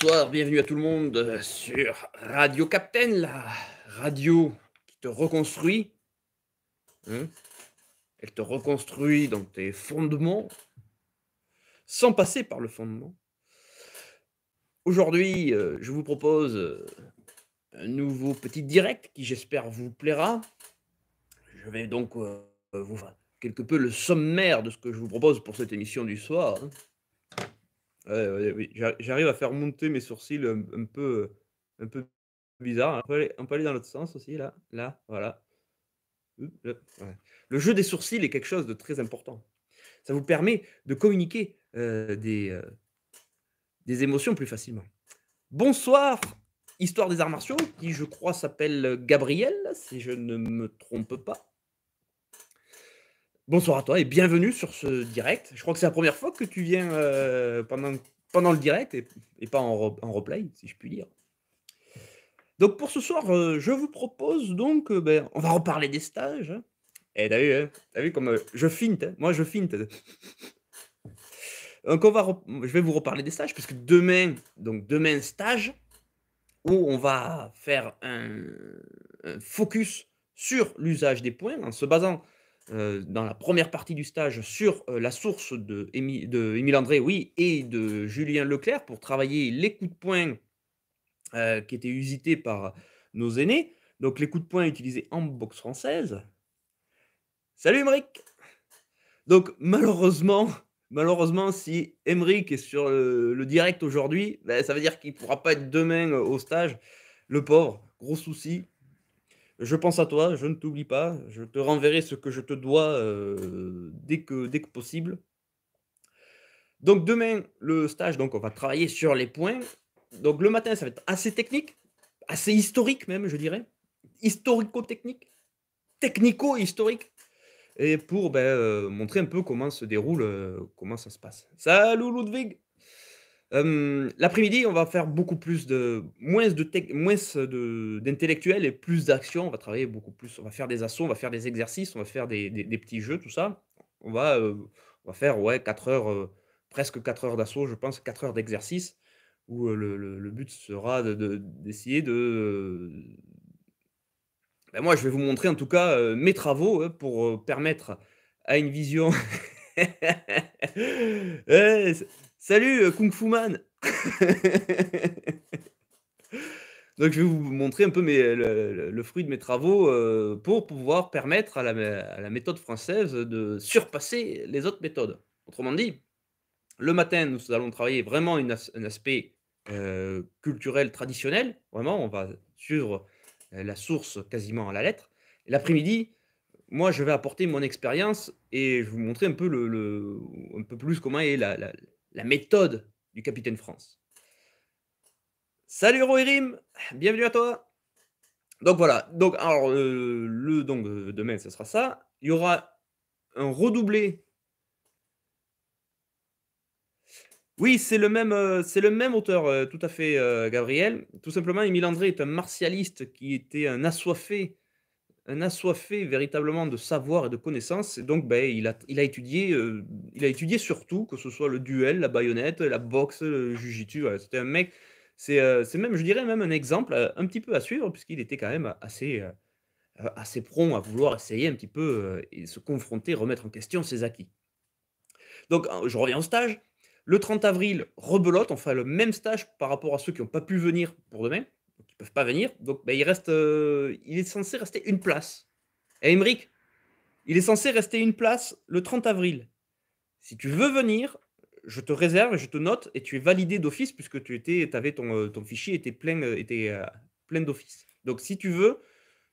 Bonsoir, bienvenue à tout le monde sur Radio Captain, la radio qui te reconstruit. Hein Elle te reconstruit dans tes fondements, sans passer par le fondement. Aujourd'hui, euh, je vous propose un nouveau petit direct qui, j'espère, vous plaira. Je vais donc euh, vous faire quelque peu le sommaire de ce que je vous propose pour cette émission du soir. Hein oui. J'arrive à faire monter mes sourcils un, peu, un peu bizarre. On peut, aller, dans l'autre sens aussi, là. Là, voilà. Le jeu des sourcils est quelque chose de très important. Ça vous permet de communiquer euh, des, euh, des émotions plus facilement. Bonsoir, Histoire des arts martiaux, qui je crois s'appelle Gabriel, si je ne me trompe pas. Bonsoir à toi et bienvenue sur ce direct. Je crois que c'est la première fois que tu viens euh, pendant, pendant le direct et, pas en, replay, si je puis dire. Donc pour ce soir, euh, je vous propose donc, euh, ben, on va reparler des stages. Et hein. eh, d'ailleurs, hein, vu comme je finte, hein, moi je finte. donc on va, je vais vous reparler des stages puisque demain, donc demain stage où on va faire un focus sur l'usage des points en se basant euh, dans la première partie du stage sur euh, la source de, de Émile André, oui, et de Julien Leclerc pour travailler les coups de poing euh, qui étaient usités par nos aînés, donc les coups de poing utilisés en boxe française. Salut Émeric. Donc malheureusement, malheureusement, si émeric est sur le, direct aujourd'hui, ben, ça veut dire qu'il ne pourra pas être demain au stage. Le pauvre, gros souci, je pense à toi, je ne t'oublie pas, je te renverrai ce que je te dois euh, dès, que, dès que possible. Donc demain, le stage, donc on va travailler sur les points. Donc le matin, ça va être assez technique, assez historique même, je dirais. Historico-technique, technico-historique. Et pour ben, euh, montrer un peu comment se déroule, euh, comment ça se passe. Salut Ludwig L'après-midi, on va faire beaucoup plus de moins de moins d'intellectuels et plus d'action. On va travailler beaucoup plus. On va faire des assauts, on va faire des exercices, on va faire des, des, petits jeux, tout ça. On va, on va faire ouais quatre heures, presque 4 heures d'assaut, je pense, 4 heures d'exercice où le, le, but sera d'essayer de, de ben moi je vais vous montrer en tout cas mes travaux hein, pour permettre à une vision eh, Salut euh, Kung Fu Man Donc je vais vous montrer un peu le, fruit de mes travaux euh, pour pouvoir permettre à la, méthode française de surpasser les autres méthodes. Autrement dit, le matin, nous allons travailler vraiment un aspect euh, culturel traditionnel. Vraiment, on va suivre la source quasiment à la lettre. L'après-midi, moi, je vais apporter mon expérience et je vais vous montrer un peu, le, un peu plus comment est la, la, la méthode du capitaine France. Salut Rohirim, bienvenue à toi. Donc voilà, donc alors euh, le donc euh, de ce sera ça. Il y aura un redoublé. Oui, c'est le même, euh, c'est le même auteur, tout à fait, Gabriel. Tout simplement, Émile André est un martialiste qui était un assoiffé un assoiffé véritablement de savoir et de connaissances. Et donc, ben, il, a, il, a étudié, euh, il a étudié surtout, que ce soit le duel, la baïonnette, la boxe, le jujitsu. C'était un mec, euh, c'est même, je dirais, même un exemple euh, un petit peu à suivre, puisqu'il était quand même assez, assez prompt à vouloir essayer un petit peu et se confronter, remettre en question ses acquis. Donc, je reviens au stage. Le 30 avril, rebelote, on fait le même stage par rapport à ceux qui n'ont pas pu venir pour demain. Ils ne peuvent pas venir. Donc ben il reste, euh, il est censé rester une place. Et eh, Emmerich, il est censé rester une place le 30 avril. Si tu veux venir, je te réserve, je te note et tu es validé d'office puisque tu étais, avais ton, euh, ton fichier était plein, euh, était plein d'office. Donc si tu veux,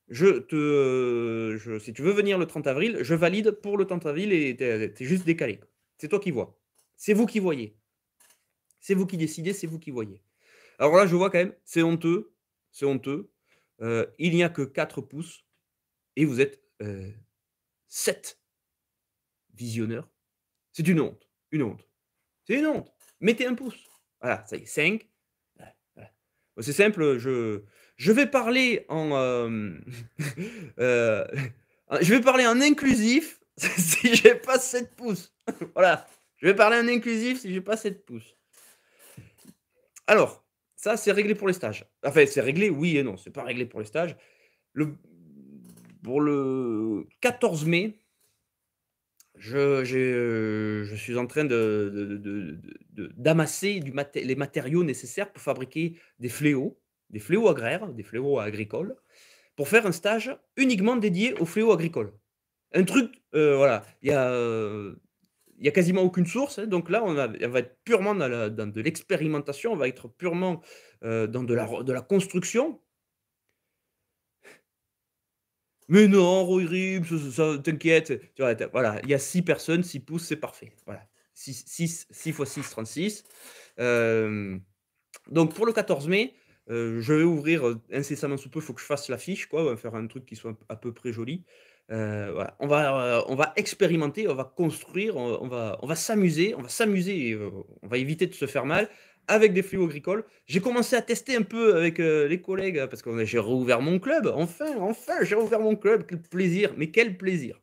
je te, tu veux venir le 30 avril, je valide pour le 30 avril et tu es juste décalé. C'est toi qui vois. C'est vous qui voyez. C'est vous qui décidez, c'est vous qui voyez. Alors là, je vois quand même, c'est honteux c'est honteux. Euh, il n'y a que 4 pouces et vous êtes 7 euh, visionneurs. C'est une honte, une honte. C'est une honte. Mettez un pouce. Voilà, ça y est, 5. C'est simple, je, je vais parler en... Euh, je vais parler en inclusif si j'ai pas 7 pouces. voilà, je vais parler en inclusif si j'ai pas 7 pouces. Alors, ça, c'est réglé pour les stages. Enfin, c'est réglé, oui et non. C'est pas réglé pour les stages. Le, pour le 14 mai, euh, je, suis en train de, d'amasser les matériaux nécessaires pour fabriquer des fléaux, des fléaux agraires, des fléaux agricoles, pour faire un stage uniquement dédié aux fléaux agricoles. Un truc, euh, voilà, il y a euh, il n'y a quasiment aucune source. Hein. donc là, on, va être purement dans, de l'expérimentation, on va être purement euh, dans de la, de la construction. Mais non, Roy Ribs, ça, t'inquiète. Tu voilà, il y a 6 personnes, 6 pouces, c'est parfait. Voilà. 6, 6, 6 x 6, 36. donc pour le 14 mai, euh, je vais ouvrir euh, incessamment sous peu, il faut que je fasse l'affiche. quoi. On va faire un truc qui soit à peu près joli. Euh, on, va, euh, on va expérimenter, on va construire, on, va, s'amuser, on va s'amuser, euh, on va éviter de se faire mal avec des fléaux agricoles. J'ai commencé à tester un peu avec les collègues parce que j'ai rouvert mon club. Enfin, enfin, j'ai rouvert mon club. Quel plaisir, mais quel plaisir.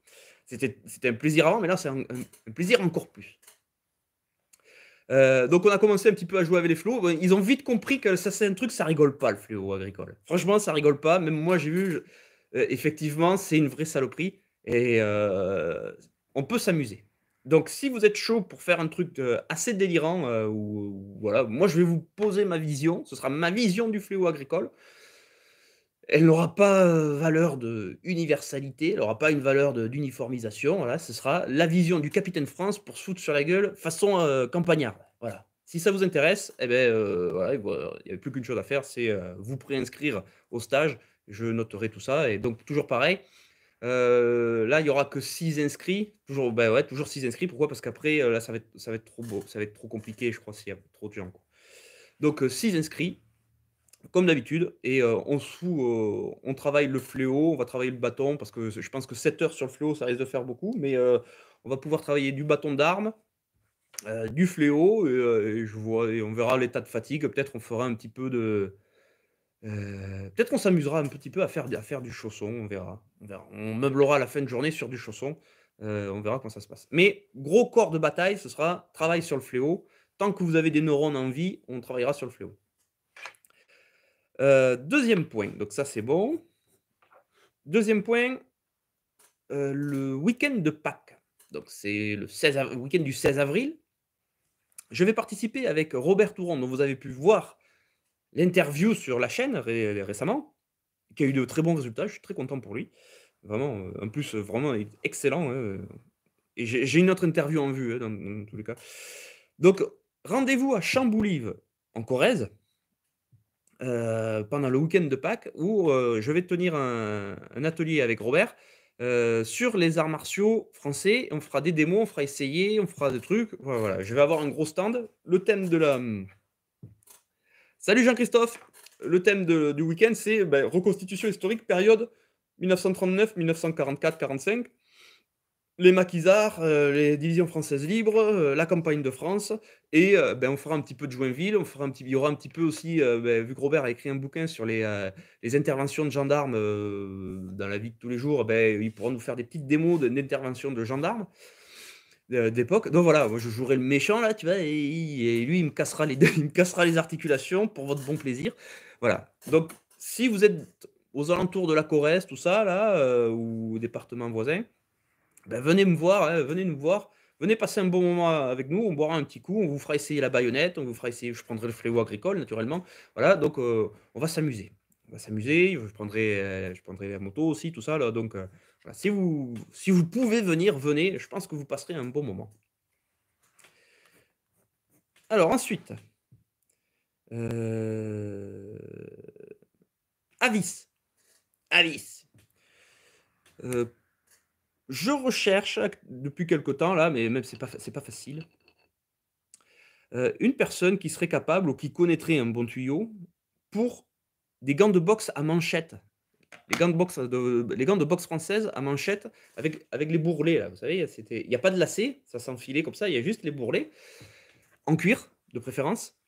C'était, un plaisir avant, mais là, c'est un, plaisir encore plus. donc on a commencé un petit peu à jouer avec les fléaux. Ils ont vite compris que ça c'est un truc, ça rigole pas le fléau agricole. Franchement, ça rigole pas. Même moi j'ai vu, euh, effectivement, c'est une vraie saloperie et euh, on peut s'amuser. Donc, si vous êtes chaud pour faire un truc euh, assez délirant, ou, voilà, moi je vais vous poser ma vision. Ce sera ma vision du fléau agricole. Elle n'aura pas valeur de universalité, elle n'aura pas une valeur d'uniformisation. ce sera la vision du capitaine France pour se foutre sur la gueule façon campagnard. Voilà. Si ça vous intéresse, eh ben, il n'y a plus qu'une chose à faire, c'est vous préinscrire au stage je noterai tout ça. Et donc, toujours pareil. Euh, là, il y aura que 6 inscrits. Toujours, ben ouais, toujours 6 inscrits. Pourquoi Parce qu'après, euh, là, ça va, être, ça va être trop beau. Ça va être trop compliqué, je crois, s'il y a trop de gens. Donc, 6 euh, inscrits, comme d'habitude. Et on, on travaille le fléau, on va travailler le bâton, parce que je pense que 7 heures sur le fléau, ça risque de faire beaucoup. Mais on va pouvoir travailler du bâton d'armes, du fléau. je vois, et on verra l'état de fatigue. Peut-être on fera un petit peu de euh, peut-être qu'on s'amusera un petit peu à faire, du chausson, on verra. on meublera la fin de journée sur du chausson, euh, on verra comment ça se passe. Mais gros corps de bataille, ce sera travail sur le fléau. Tant que vous avez des neurones en vie, on travaillera sur le fléau. Euh, deuxième point, donc ça c'est bon. Deuxième point, le week-end de Pâques. Donc c'est le, le week-end du 16 avril. Je vais participer avec Robert Touron, dont vous avez pu voir l'interview sur la chaîne récemment, qui a eu de très bons résultats. Je suis très content pour lui. Vraiment, euh, en plus, euh, vraiment excellent. Hein, euh. Et j'ai une autre interview en vue, hein, dans, tous les cas. Donc, rendez-vous à Chamboulive, en Corrèze, pendant le week-end de Pâques, où je vais tenir un, atelier avec Robert sur les arts martiaux français. On fera des démos, on fera essayer, on fera des trucs. Voilà, Je vais avoir un gros stand. Le thème de la Salut Jean-Christophe. Le thème du week-end, c'est ben, reconstitution historique, période 1939, 1944, 45. Les maquisards, euh, les divisions françaises libres, euh, la campagne de France, et euh, ben, on fera un petit peu de Joinville, on fera un il y aura un petit peu aussi, ben, vu que Robert a écrit un bouquin sur les, interventions de gendarmes dans la vie de tous les jours, ben, ils pourront nous faire des petites démos d'interventions de gendarmes. Euh, d'époque. Donc voilà, je jouerai le méchant là, tu vois, et, lui il me cassera les il me cassera les articulations pour votre bon plaisir. Voilà. Donc si vous êtes aux alentours de la Corrèze, tout ça là, euh, ou département voisin, ben, venez me voir, hein, venez nous voir, venez passer un bon moment avec nous, on boira un petit coup, on vous fera essayer la baïonnette, on vous fera essayer, je prendrai le fléau agricole naturellement. Voilà, donc euh, on va s'amuser, on va s'amuser. Je prendrai, je prendrai la moto aussi, tout ça là, donc si vous, si vous pouvez venir, venez. Je pense que vous passerez un bon moment. Alors ensuite, euh, Avis. Avis. Euh, je recherche depuis quelque temps là, mais même c'est pas pas facile. Euh, une personne qui serait capable ou qui connaîtrait un bon tuyau pour des gants de boxe à manchette les gants de boxe, euh, les gants de boxe française à manchette avec, avec les bourrelets. Là, vous savez, il n'y a pas de lacets, ça s'enfilait comme ça, il y a juste les bourrelets en cuir de préférence,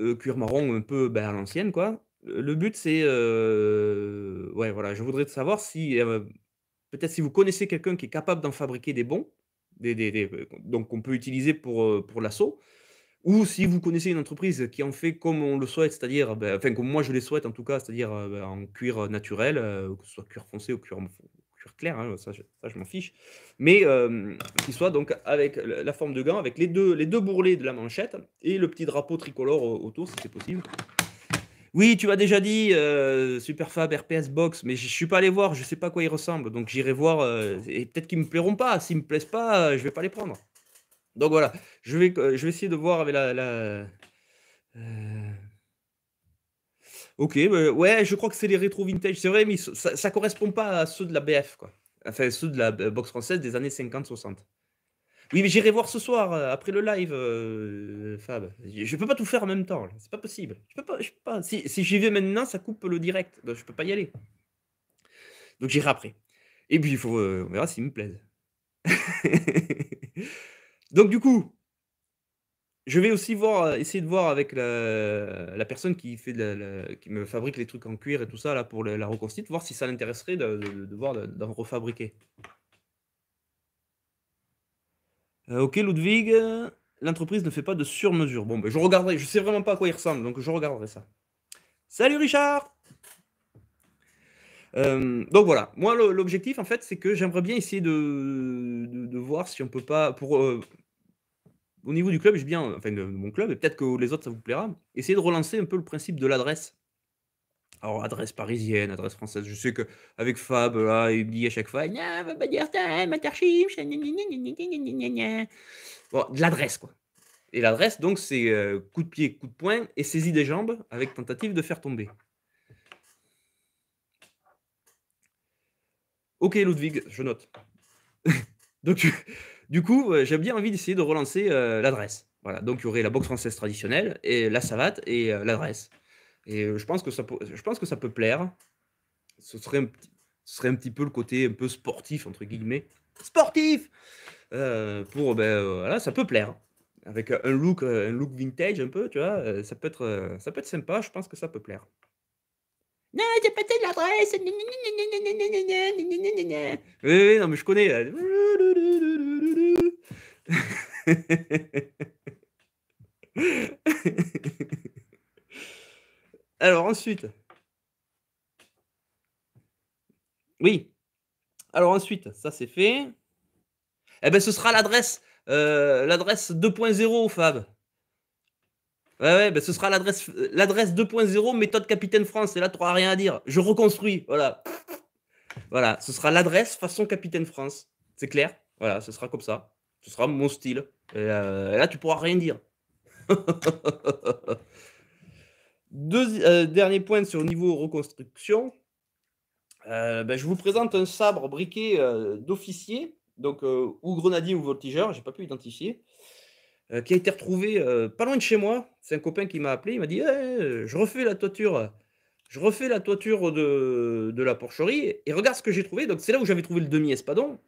euh, cuir marron un peu ben, à l'ancienne quoi. Le but c'est, euh, ouais voilà, je voudrais savoir si peut-être si vous connaissez quelqu'un qui est capable d'en fabriquer des bons, donc qu'on peut utiliser pour pour l'assaut. Ou si vous connaissez une entreprise qui en fait comme on le souhaite, c'est-à-dire, ben, enfin comme moi je les souhaite en tout cas, c'est-à-dire euh, ben, en cuir euh, naturel, euh, que ce soit cuir foncé ou cuir, clair, hein, ça je, m'en fiche, mais euh, qui soit donc avec la forme de gant, avec les deux, les deux bourrelets de la manchette et le petit drapeau tricolore autour si c'est possible. Oui, tu m'as déjà dit super Superfab RPS Box, mais je suis pas allé voir, je sais pas à quoi ils ressemblent, donc j'irai voir et peut-être qu'ils me plairont pas. S'ils me plaisent pas, je vais pas les prendre. Donc voilà, je vais, euh, je vais essayer de voir avec la. Euh, ok, ouais, je crois que c'est les rétro vintage, c'est vrai, mais ça, ne correspond pas à ceux de la BF, quoi. Enfin, ceux de la euh, boxe française des années 50-60. Oui, mais j'irai voir ce soir, après le live, Fab. Je peux pas tout faire en même temps, c'est pas possible. Je peux pas, peux pas. Si, j'y vais maintenant, ça coupe le direct, donc ben, je peux pas y aller. Donc j'irai après. Et puis, il faut, on verra s'il me plaisent. Donc du coup, je vais aussi voir, euh, essayer de voir avec la, personne qui, fait qui me fabrique les trucs en cuir et tout ça là pour la reconstituer, voir si ça l'intéresserait de, voir d'en refabriquer. Euh, ok Ludwig, l'entreprise ne fait pas de surmesure. Bon, ben, je regarderai, je sais vraiment pas à quoi il ressemble, donc je regarderai ça. Salut Richard euh, donc voilà, moi l'objectif en fait c'est que j'aimerais bien essayer de, voir si on peut pas, pour, euh, au niveau du club, je bien, enfin de, mon club, et peut-être que les autres ça vous plaira, essayer de relancer un peu le principe de l'adresse. Alors adresse parisienne, adresse française, je sais qu'avec Fab, là, il dit à chaque fois, bon, de l'adresse quoi. Et l'adresse donc c'est euh, coup de pied, coup de poing et saisie des jambes avec tentative de faire tomber. Ok, Ludwig, je note. donc, du coup, euh, j'ai bien envie d'essayer de relancer euh, l'adresse. Voilà, donc il y aurait la boxe française traditionnelle et la savate et euh, l'adresse. Et je pense que ça, peut, je pense que ça peut plaire. Ce serait, un, serait un petit peu le côté un peu sportif entre guillemets, sportif. pour ben voilà, ça peut plaire avec un look, un look vintage un peu, tu vois. Ça peut être, ça peut être sympa. Je pense que ça peut plaire. Non, j'ai pas l'adresse. Oui, non, mais je connais. Alors ensuite. Oui. Alors ensuite, ça c'est fait. Eh ben ce sera l'adresse, l'adresse 2.0, Fab. Ouais, bah, ce sera l'adresse, euh, l'adresse 2.0, méthode Capitaine France. Et là, tu n'auras rien à dire. Je reconstruis. Voilà. Voilà, ce sera l'adresse façon Capitaine France. C'est clair Voilà, ce sera comme ça. Ce sera mon style. Et, euh, là, tu pourras rien dire. Deux, euh, dernier point sur le niveau reconstruction. ben, je vous présente un sabre briquet d'officier, donc ou grenadier ou voltigeur, j'ai pas pu identifier. Euh, qui a été retrouvé euh, pas loin de chez moi. C'est un copain qui m'a appelé, il m'a dit «Eh, je refais la toiture, je refais la toiture de, la porcherie et regarde ce que j'ai trouvé. Donc c'est là où j'avais trouvé le demi-espadon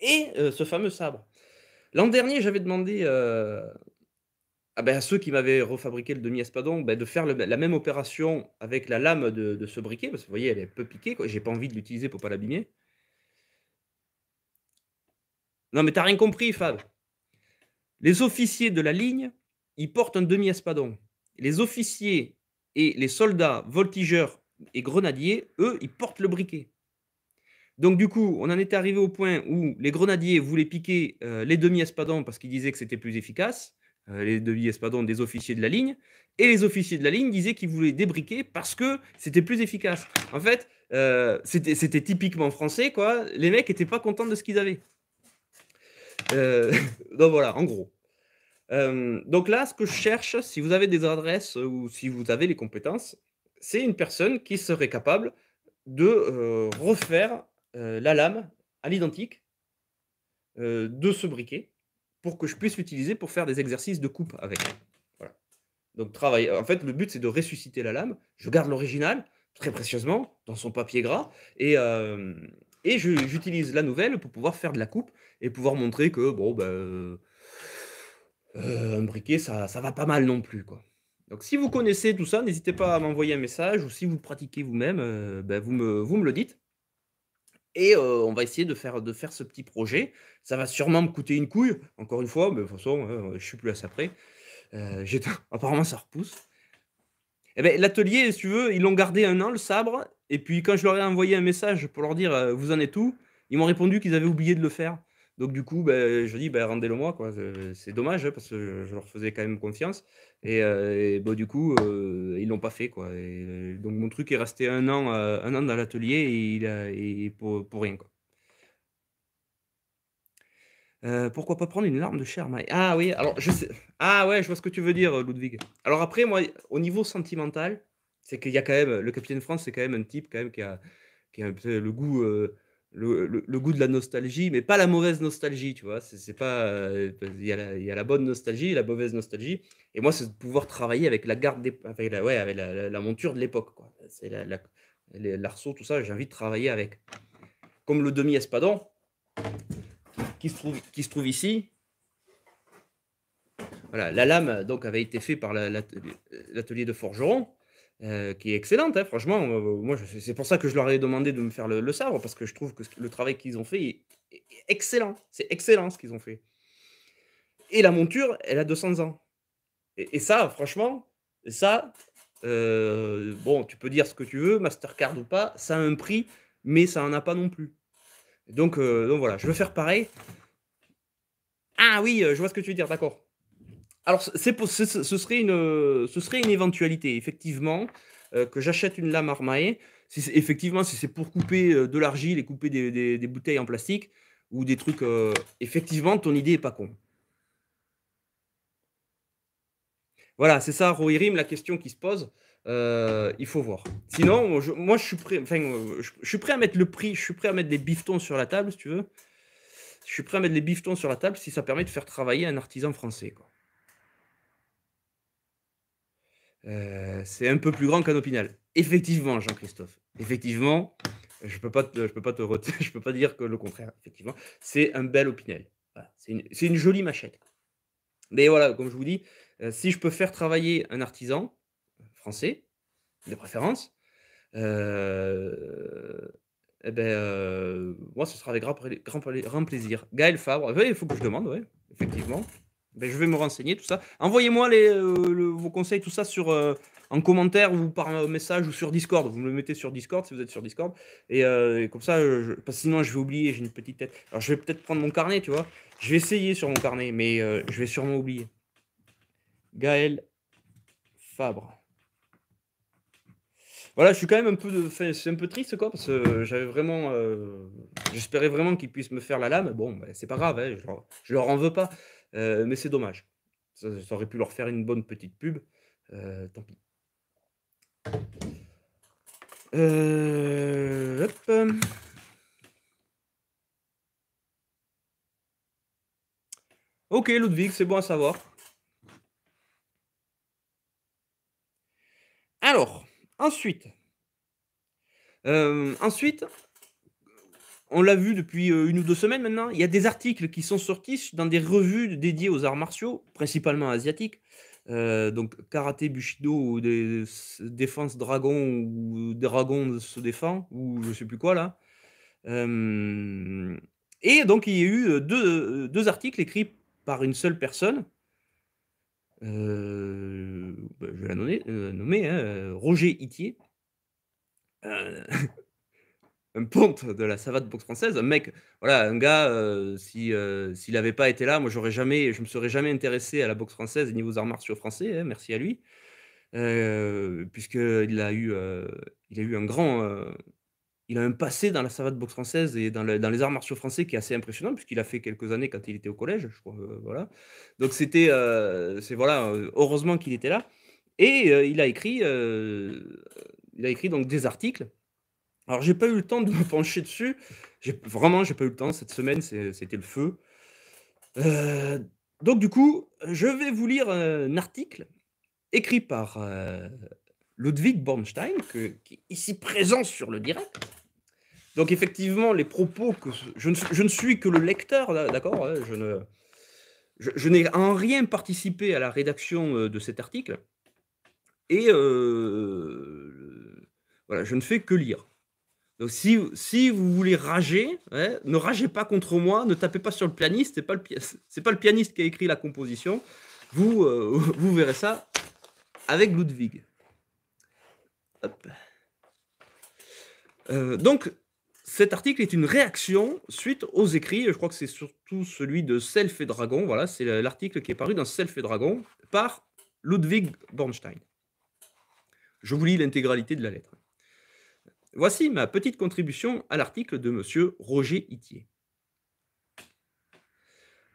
et euh, ce fameux sabre. L'an dernier, j'avais demandé ah ben, à ceux qui m'avaient refabriqué le demi-espadon ben, de faire la même opération avec la lame de, ce briquet, parce que vous voyez, elle est peu piquée, j'ai pas envie de l'utiliser pour pas l'abîmer. Non mais t'as rien compris, Fab. Les officiers de la ligne, ils portent un demi-espadon. Les officiers et les soldats, voltigeurs et grenadiers, eux, ils portent le briquet. Donc du coup, on en est arrivé au point où les grenadiers voulaient piquer euh, les demi-espadons parce qu'ils disaient que c'était plus efficace, euh, les demi-espadons des officiers de la ligne, et les officiers de la ligne disaient qu'ils voulaient débriquer parce que c'était plus efficace. En fait, euh, c'était typiquement français, quoi. Les mecs n'étaient pas contents de ce qu'ils avaient. Euh, donc voilà, en gros. Euh, donc là, ce que je cherche, si vous avez des adresses ou si vous avez les compétences, c'est une personne qui serait capable de euh, refaire la lame à l'identique de ce briquet pour que je puisse l'utiliser pour faire des exercices de coupe avec. Voilà. Donc travailler. En fait, le but c'est de ressusciter la lame. Je garde l'original très précieusement dans son papier gras et, et j'utilise la nouvelle pour pouvoir faire de la coupe et pouvoir montrer que, bon, ben, un briquet, ça, va pas mal non plus, quoi. Donc si vous connaissez tout ça, n'hésitez pas à m'envoyer un message ou si vous pratiquez vous-même, euh, bah, vous, me, vous me le dites. Et on va essayer de faire, de faire ce petit projet. Ça va sûrement me coûter une couille, encore une fois, mais de toute façon, je hein, je suis plus à ça près. apparemment, ça repousse. Eh ben, L'atelier, si tu veux, ils l'ont gardé un an, le sabre, et puis quand je leur ai envoyé un message pour leur dire euh, vous en êtes où, ils m'ont répondu qu'ils avaient oublié de le faire. Donc du coup, ben, je dis ben, rendez-le moi. Quoi. C'est dommage hein, parce que je leur faisais quand même confiance. Et, euh, ben, du coup, ils euh, ils l'ont pas fait. Quoi. donc mon truc est resté un an, un an dans l'atelier et, il pour, rien. Quoi. pourquoi pas prendre une larme de chair, Maï Ah oui, alors je sais. Ah ouais, je vois ce que tu veux dire, Ludwig. Alors après, moi, au niveau sentimental, c'est qu'il y a quand même le capitaine France, c'est quand même un type quand même qui a, qui a un peu le goût. Euh, le, goût de la nostalgie, mais pas la mauvaise nostalgie, tu vois. C'est pas, euh, il y, a la, y, a la bonne nostalgie, la mauvaise nostalgie. Et moi, c'est de pouvoir travailler avec la garde, avec ouais, avec la, la, monture de l'époque, quoi. C'est la, l'arceau, tout ça. J'ai envie de travailler avec, comme le demi espadon qui se trouve, qui se trouve ici. Voilà, la lame donc avait été faite par l'atelier de forgeron. Euh, qui est excellente. Hein. franchement, euh, moi, c'est pour ça que je leur ai demandé de me faire le, sabre, parce que je trouve que le travail qu'ils ont fait est, excellent. C'est excellent ce qu'ils ont fait. Et la monture, elle a 200 ans. Et, ça, franchement, ça, euh, bon, tu peux dire ce que tu veux, Mastercard ou pas, ça a un prix, mais ça n'en a pas non plus. Donc, donc voilà, je veux faire pareil. Ah oui, je vois ce que tu veux dire, d'accord. Alors, ce, serait une, ce serait une éventualité, effectivement, euh, que j'achète une lame Armae. effectivement, si c'est pour couper euh, de l'argile et couper des, bouteilles en plastique ou des trucs. Euh, effectivement, ton idée est pas con. Voilà, c'est ça, Roirim, la question qui se pose. il faut voir. Sinon, moi, je suis, prêt, je, suis prêt à mettre le prix, je suis prêt à mettre des bifetons sur la table, si tu veux. Je suis prêt à mettre les biftons sur la table si ça permet de faire travailler un artisan français. Quoi. Euh, c'est un peu plus grand qu'un opinel. » Effectivement, Jean-Christophe. Effectivement, je peux pas, je peux pas te je peux pas dire que le contraire. Effectivement, c'est un bel Opinel. C'est une, jolie machette. Mais voilà, comme je vous dis, euh, si je peux faire travailler un artisan français, de préférence, euh, eh ben, moi, ce sera avec grand, grand, plaisir. Gaël Fabre, eh ben, il faut que je demande, oui, effectivement. Ben, je vais me renseigner, tout ça. Envoyez-moi les, euh, vos conseils, tout ça, sur, euh, en commentaire ou par euh, message ou sur Discord. Vous me le mettez sur Discord si vous êtes sur Discord. Et, comme ça, je, parce sinon, je vais oublier, j'ai une petite tête. Alors, je vais peut-être prendre mon carnet, tu vois. Je vais essayer sur mon carnet, mais je vais sûrement oublier. Gaël Fabre. Voilà, je suis quand même un peu, c'est un peu triste, quoi, parce que j'avais vraiment, j'espérais vraiment qu'ils puissent me faire la lame. Bon, ben, c'est pas grave, hein, je, leur, je leur en veux pas. Euh, mais c'est dommage. Ça, aurait pu leur faire une bonne petite pub. Euh, tant pis. Euh, ok, Ludwig, c'est bon à savoir. Alors, ensuite. ensuite, on l'a vu depuis euh, une ou deux semaines maintenant, il y a des articles qui sont sortis dans des revues dédiées aux arts martiaux, principalement asiatiques. Euh, donc karaté, bushido, des, défense dragon, ou dragon se défend, ou je sais plus quoi là. Euh, et donc il y a eu deux, articles écrits par une seule personne. Bah, je vais la nommer, nommer hein, Roger Itier. un ponte de la savate boxe française, un mec, voilà, un gars, euh, si euh, s'il n'avait pas été là, moi j'aurais jamais, je me serais jamais intéressé à la boxe française et aux arts martiaux français. Hein, merci à lui, puisqu'il euh, puisque a eu, il a eu un grand, il a un passé dans la savate boxe française et dans, les arts martiaux français qui est assez impressionnant puisqu'il a fait quelques années quand il était au collège, je crois, voilà. Donc c'était, c'est voilà, heureusement qu'il était là et il a écrit, il a écrit donc des articles alors, j'ai pas eu le temps de me pencher dessus. Vraiment, j'ai pas eu le temps. Cette semaine, c'était le feu. Euh, donc, du coup, je vais vous lire euh, un article écrit par euh, Ludwig Bornstein, qui est ici présent sur le direct. Donc, effectivement, les propos que. Je ne, suis que le lecteur, d'accord hein, Je ne. n'ai en rien participé à la rédaction de cet article et voilà, je ne fais que lire. Donc si, si vous voulez rager, hein, ne ragez pas contre moi, ne tapez pas sur le pianiste, c'est pas le, c'est pas le pianiste qui a écrit la composition. Vous, euh, vous verrez ça avec Ludwig. Euh, donc, cet article est une réaction suite aux écrits. Je crois que c'est surtout celui de Self et Dragon. Voilà, c'est l'article qui est paru dans Self et Dragon par Ludwig Bornstein. Je vous lis l'intégralité de la lettre. Voici ma petite contribution à l'article de M. Roger Itier.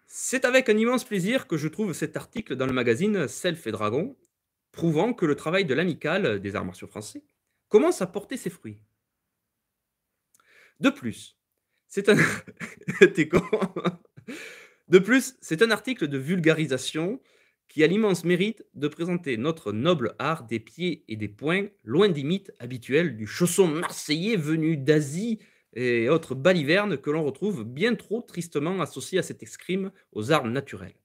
C'est avec un immense plaisir que je trouve cet article dans le magazine Self et Dragon, prouvant que le travail de l'amicale des arts martiaux français commence à porter ses fruits. De plus, c'est un... de plus, c'est un article de vulgarisation qui a l'immense mérite de présenter notre noble art des pieds et des poings, loin des mythes habituels du chausson marseillais venu d'Asie et autres balivernes que l'on retrouve bien trop tristement associés à cet escrime aux armes naturelles.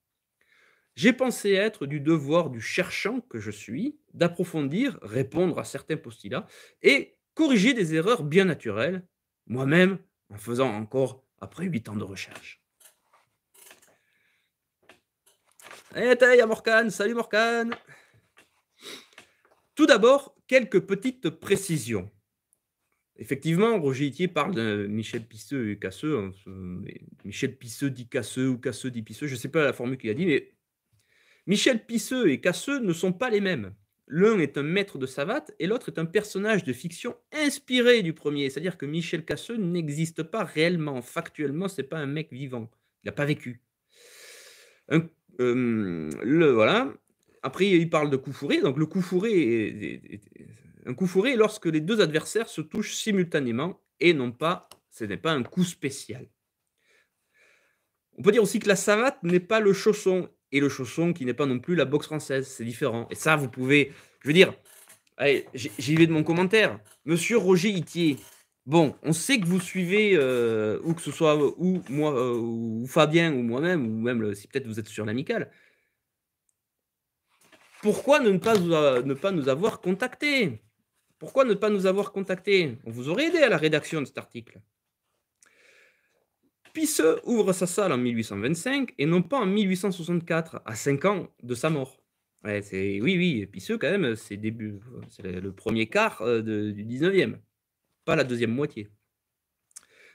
J'ai pensé être du devoir du cherchant que je suis d'approfondir, répondre à certains postulats et corriger des erreurs bien naturelles, moi-même en faisant encore après huit ans de recherche. Eh, il y Salut Morcan. Tout d'abord, quelques petites précisions. Effectivement, Roger Itier parle de Michel Pisseux et Casseux. Hein. Michel Pisseux dit Casseux ou Casseux dit Pisseux. Je ne sais pas la formule qu'il a dit, mais Michel Pisseux et Casseux ne sont pas les mêmes. L'un est un maître de savate et l'autre est un personnage de fiction inspiré du premier. C'est-à-dire que Michel Casseux n'existe pas réellement, factuellement, c'est pas un mec vivant. Il n'a pas vécu. Un le, voilà. Après, il parle de coup fourré. Donc, le coup fourré est, un coup fourré lorsque les deux adversaires se touchent simultanément et non pas, ce n'est pas un coup spécial. On peut dire aussi que la savate n'est pas le chausson et le chausson qui n'est pas non plus la boxe française. C'est différent. Et ça, vous pouvez, je veux dire, allez, j'y vais de mon commentaire. Monsieur Roger Itier, Bon, on sait que vous suivez, euh, ou que ce soit euh, ou moi, euh, ou Fabien, ou moi-même, ou même si peut-être vous êtes sur l'amical. Pourquoi ne pas, ne pas nous avoir contactés Pourquoi ne pas nous avoir contactés On vous aurait aidé à la rédaction de cet article. Pisseux ouvre sa salle en 1825 et non pas en 1864, à 5 ans de sa mort. oui, oui, Pisseux, quand même, c'est début, c'est le premier quart du 19e pas la deuxième moitié.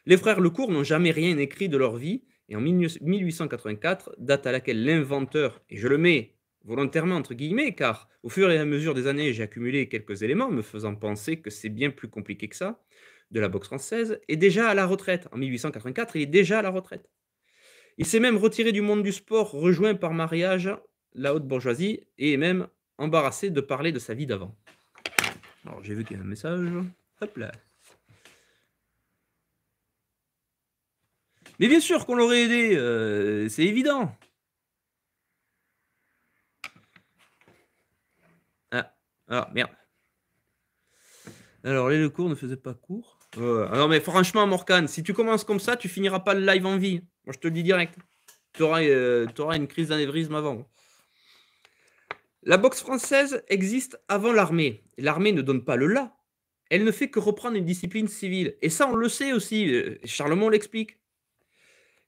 Les frères Lecourt n'ont jamais rien écrit de leur vie, et en 1884, date à laquelle l'inventeur, et je le mets volontairement entre guillemets, car au fur et à mesure des années, j'ai accumulé quelques éléments me faisant penser que c'est bien plus compliqué que ça, de la boxe française, est déjà à la retraite. En 1884, il est déjà à la retraite. Il s'est même retiré du monde du sport, rejoint par mariage la haute bourgeoisie, et est même embarrassé de parler de sa vie d'avant. Alors j'ai vu qu'il y a un message. Hop là. Mais bien sûr qu'on l'aurait aidé, euh, c'est évident. Ah, ah, merde. Alors, les cours ne faisaient pas court. Euh, alors non, mais franchement, Morcan, si tu commences comme ça, tu finiras pas le live en vie. Moi, je te le dis direct. Tu auras, euh, auras, une crise d'anévrisme avant. La boxe française existe avant l'armée. L'armée ne donne pas le là. Elle ne fait que reprendre une discipline civile. Et ça, on le sait aussi. Charlemont l'explique.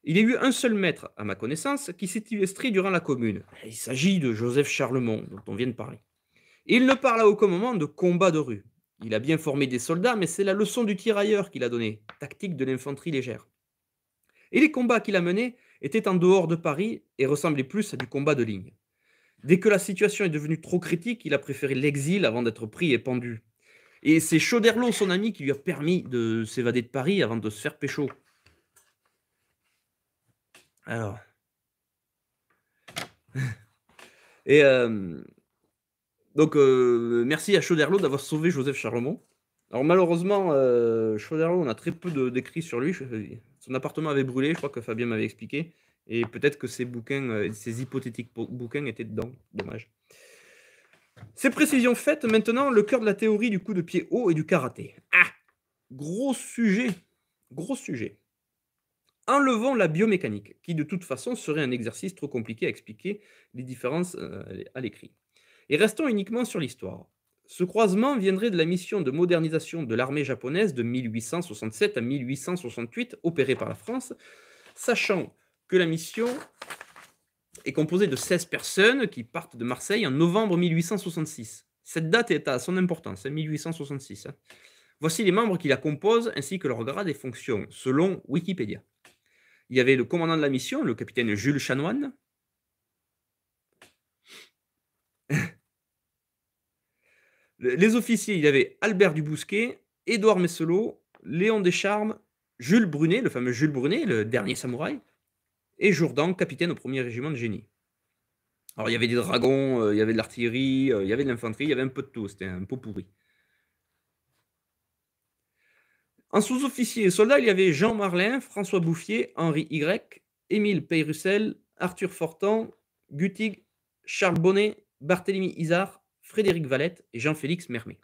Il y a eu un seul maître, à ma connaissance, qui s'est illustré durant la Commune. Il s'agit de Joseph Charlemont, dont on vient de parler. Il ne parle à aucun moment de combat de rue. Il a bien formé des soldats, mais c'est la leçon du tirailleur qu'il a donnée, tactique de l'infanterie légère. Et les combats qu'il a menés étaient en dehors de Paris et ressemblaient plus à du combat de ligne. Dès que la situation est devenue trop critique, il a préféré l'exil avant d'être pris et pendu. Et c'est Chauderlot, son ami, qui lui a permis de s'évader de Paris avant de se faire pécho. Alors. Et euh, donc, euh, merci à Chauderlot d'avoir sauvé Joseph Charlemont. Alors, malheureusement, euh, Chauderlot, on a très peu d'écrits sur lui. Son appartement avait brûlé, je crois que Fabien m'avait expliqué. Et peut-être que ses bouquins, euh, ses hypothétiques bouquins étaient dedans. Dommage. Ces précisions faites, maintenant, le cœur de la théorie du coup de pied haut et du karaté. Ah Gros sujet Gros sujet enlevons la biomécanique, qui de toute façon serait un exercice trop compliqué à expliquer les différences euh, à l'écrit. Et restons uniquement sur l'histoire. Ce croisement viendrait de la mission de modernisation de l'armée japonaise de 1867 à 1868 opérée par la France, sachant que la mission est composée de 16 personnes qui partent de Marseille en novembre 1866. Cette date est à son importance, 1866. Hein, hein. Voici les membres qui la composent ainsi que leur grade et fonctions, selon Wikipédia il y avait le commandant de la mission, le capitaine Jules Chanoine. Les officiers, il y avait Albert Dubousquet, Édouard Messelot, Léon Descharmes, Jules Brunet, le fameux Jules Brunet, le dernier samouraï, et Jourdan, capitaine au premier régiment de génie. Alors il y avait des dragons, euh, il y avait de l'artillerie, euh, il y avait de l'infanterie, il y avait un peu de tout, c'était un pot pourri. En sous officiers et soldat, il y avait Jean Marlin, François Bouffier, Henri Y, Émile Peyrussel, Arthur Fortan, Guttig, Charles Bonnet, Barthélemy Isard, Frédéric Valette et Jean-Félix Mermet.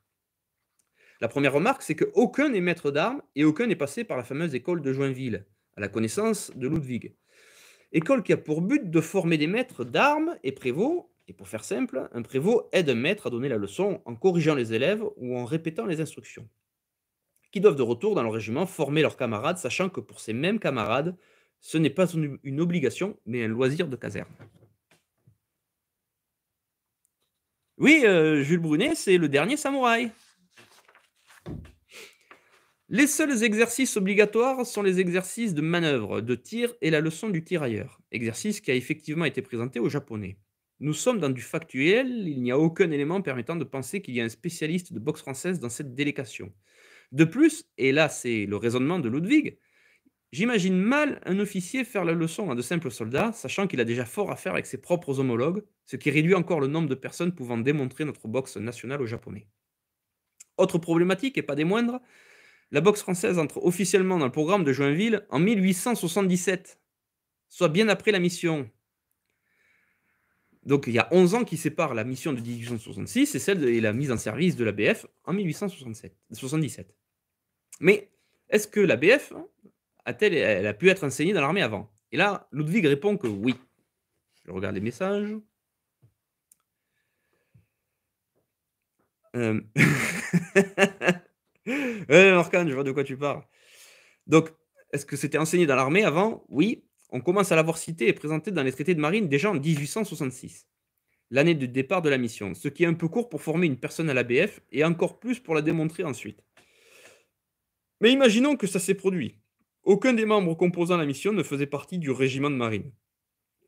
La première remarque, c'est qu'aucun n'est maître d'armes et aucun n'est passé par la fameuse école de Joinville, à la connaissance de Ludwig. École qui a pour but de former des maîtres d'armes et prévôt, et pour faire simple, un prévôt aide un maître à donner la leçon en corrigeant les élèves ou en répétant les instructions qui doivent de retour dans leur régiment former leurs camarades, sachant que pour ces mêmes camarades, ce n'est pas une, obligation, mais un loisir de caserne. Oui, euh, Jules Brunet, c'est le dernier samouraï. Les seuls exercices obligatoires sont les exercices de manœuvre, de tir et la leçon du tirailleur, exercice qui a effectivement été présenté aux Japonais. Nous sommes dans du factuel, il n'y a aucun élément permettant de penser qu'il y a un spécialiste de boxe française dans cette délégation. De plus, et là c'est le raisonnement de Ludwig, j'imagine mal un officier faire la leçon à de simples soldats, sachant qu'il a déjà fort à faire avec ses propres homologues, ce qui réduit encore le nombre de personnes pouvant démontrer notre boxe nationale aux Japonais. Autre problématique, et pas des moindres, la boxe française entre officiellement dans le programme de Joinville en 1877, soit bien après la mission. Donc il y a 11 ans qui séparent la mission de 1866 et celle de et la mise en service de l'ABF en 1877. Mais est-ce que la BF a-t-elle elle a pu être enseignée dans l'armée avant Et là, Ludwig répond que oui. Je regarde les messages. Euh... je vois de quoi tu parles. Donc, est-ce que c'était enseigné dans l'armée avant Oui. On commence à l'avoir cité et présenté dans les traités de marine déjà en 1866, l'année de départ de la mission, ce qui est un peu court pour former une personne à l'ABF et encore plus pour la démontrer ensuite. Mais imaginons que ça s'est produit. Aucun des membres composant la mission ne faisait partie du régiment de marine.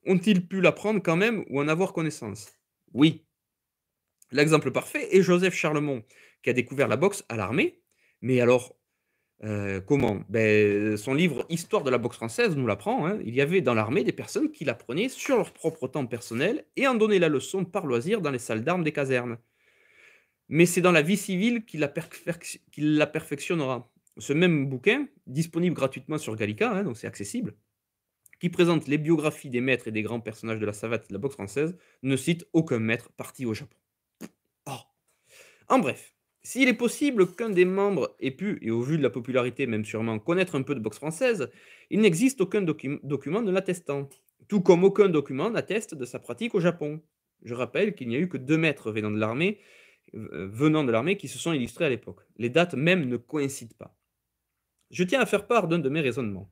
Ont-ils pu l'apprendre quand même ou en avoir connaissance Oui. L'exemple parfait est Joseph Charlemont, qui a découvert la boxe à l'armée. Mais alors, euh, comment ben, Son livre Histoire de la boxe française nous l'apprend. Hein. Il y avait dans l'armée des personnes qui l'apprenaient sur leur propre temps personnel et en donnaient la leçon par loisir dans les salles d'armes des casernes. Mais c'est dans la vie civile qu'il la perfectionnera ce même bouquin, disponible gratuitement sur Gallica, hein, donc c'est accessible, qui présente les biographies des maîtres et des grands personnages de la savate et de la boxe française, ne cite aucun maître parti au Japon. Oh. En bref, s'il est possible qu'un des membres ait pu, et au vu de la popularité même sûrement, connaître un peu de boxe française, il n'existe aucun document ne l'attestant, tout comme aucun document n'atteste de sa pratique au Japon. Je rappelle qu'il n'y a eu que deux maîtres venant de l'armée euh, venant de l'armée qui se sont illustrés à l'époque. Les dates même ne coïncident pas. Je tiens à faire part d'un de mes raisonnements.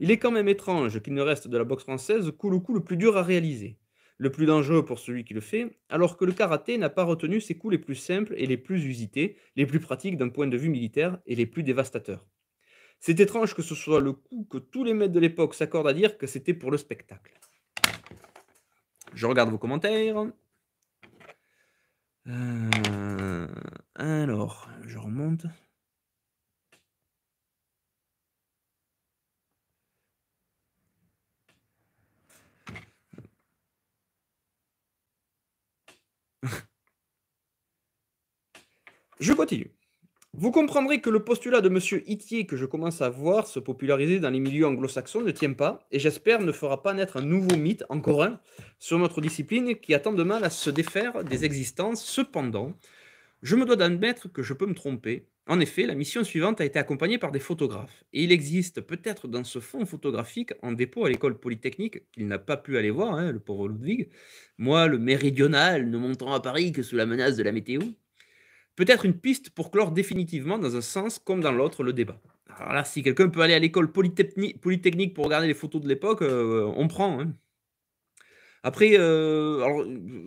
Il est quand même étrange qu'il ne reste de la boxe française que le coup le plus dur à réaliser, le plus dangereux pour celui qui le fait, alors que le karaté n'a pas retenu ses coups les plus simples et les plus usités, les plus pratiques d'un point de vue militaire et les plus dévastateurs. C'est étrange que ce soit le coup que tous les maîtres de l'époque s'accordent à dire que c'était pour le spectacle. Je regarde vos commentaires. Euh, alors, je remonte. Je continue. Vous comprendrez que le postulat de M. Itier que je commence à voir se populariser dans les milieux anglo-saxons ne tient pas, et j'espère ne fera pas naître un nouveau mythe, encore un, sur notre discipline qui a tant de mal à se défaire des existences. Cependant, je me dois d'admettre que je peux me tromper. En effet, la mission suivante a été accompagnée par des photographes, et il existe peut-être dans ce fonds photographique en dépôt à l'école polytechnique, qu'il n'a pas pu aller voir, hein, le pauvre Ludwig, moi, le méridional, ne montant à Paris que sous la menace de la météo, peut-être une piste pour clore définitivement, dans un sens comme dans l'autre, le débat. Alors là, si quelqu'un peut aller à l'école polytechnique pour regarder les photos de l'époque, euh, on prend. Hein. Après, euh,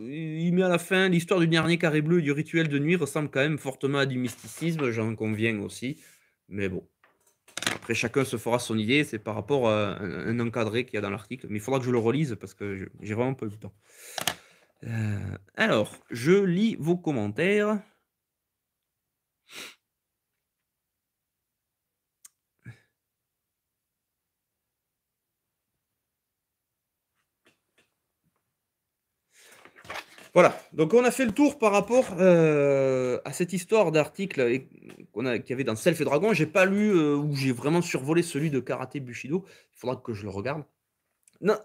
il met à la fin l'histoire du dernier carré bleu et du rituel de nuit ressemble quand même fortement à du mysticisme, j'en conviens aussi. Mais bon, après, chacun se fera son idée, c'est par rapport à un, encadré qu'il y a dans l'article. Mais il faudra que je le relise parce que j'ai vraiment pas eu temps. Euh, alors, je lis vos commentaires. Voilà, donc on a fait le tour par rapport euh, à cette histoire d'article qu'on qu'il y avait dans Self et Dragon. J'ai pas lu euh, ou j'ai vraiment survolé celui de Karaté Bushido. Il faudra que je le regarde. Non.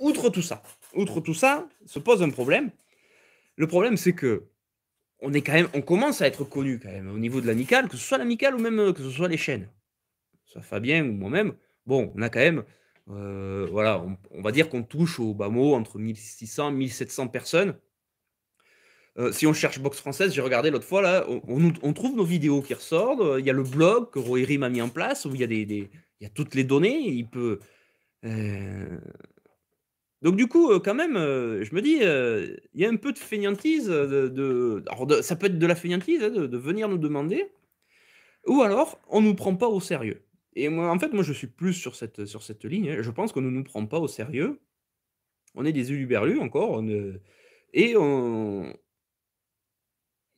Outre tout ça, outre tout ça, se pose un problème. Le problème, c'est que on est quand même, on commence à être connu quand même au niveau de l'amical, que ce soit l'amical ou même euh, que ce soit les chaînes, soit Fabien ou moi-même. Bon, on a quand même, euh, voilà, on, va dire qu'on touche au bas mot entre 1600 1700 personnes. Euh, si on cherche boxe française, j'ai regardé l'autre fois là, on, trouve nos vidéos qui ressortent. Il y a le blog que Roerim m'a mis en place où il y a des, il y a toutes les données. Il peut, donc du coup, euh, quand même, euh, je me dis, euh, il y a un peu de feignantise, De, ça peut être de la fainéantise, hein, de, venir nous demander. Ou alors, on ne nous prend pas au sérieux. Et moi, en fait, moi, je suis plus sur cette, sur cette ligne. Hein. Je pense qu'on ne nous prend pas au sérieux. On est des uluberlus encore. et on...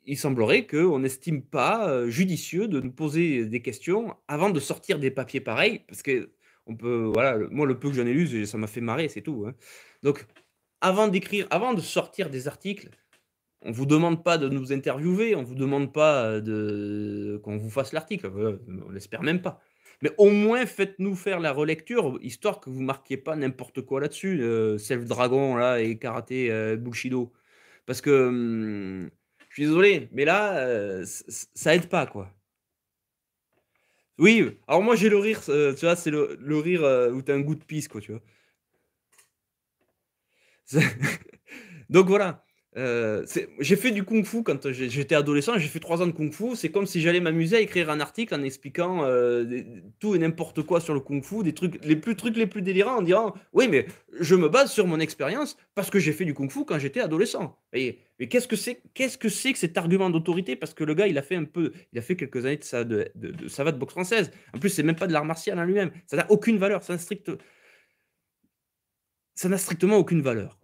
il semblerait qu'on n'estime pas judicieux de nous poser des questions avant de sortir des papiers pareils. Parce que on peut, voilà, moi, le peu que j'en ai lu, ça m'a fait marrer, c'est tout. Hein. Donc, avant d'écrire, avant de sortir des articles, on vous demande pas de nous interviewer, on vous demande pas euh, de qu'on vous fasse l'article, euh, on l'espère même pas. Mais au moins faites-nous faire la relecture, histoire que vous marquiez pas n'importe quoi là-dessus, euh, Self Dragon là et karaté euh, parce que hum, je suis désolé, mais là ça aide pas quoi. Oui, alors moi j'ai le rire, euh, tu vois, c'est le, rire où euh, où t'as un goût de pisse, quoi, tu vois. Donc voilà. Euh, j'ai fait du kung fu quand j'étais adolescent, j'ai fait trois ans de kung fu. C'est comme si j'allais m'amuser à écrire un article en expliquant euh, tout et n'importe quoi sur le kung fu, des trucs les plus trucs les plus délirants, en disant oui mais je me base sur mon expérience parce que j'ai fait du kung fu quand j'étais adolescent. Et, mais qu'est-ce que c'est qu'est-ce que c'est que cet argument d'autorité Parce que le gars il a fait un peu, il a fait quelques années de ça de, de, de savate boxe française. En plus c'est même pas de l'art martial en lui-même. Ça n'a aucune valeur. Ça n'a strictement aucune valeur.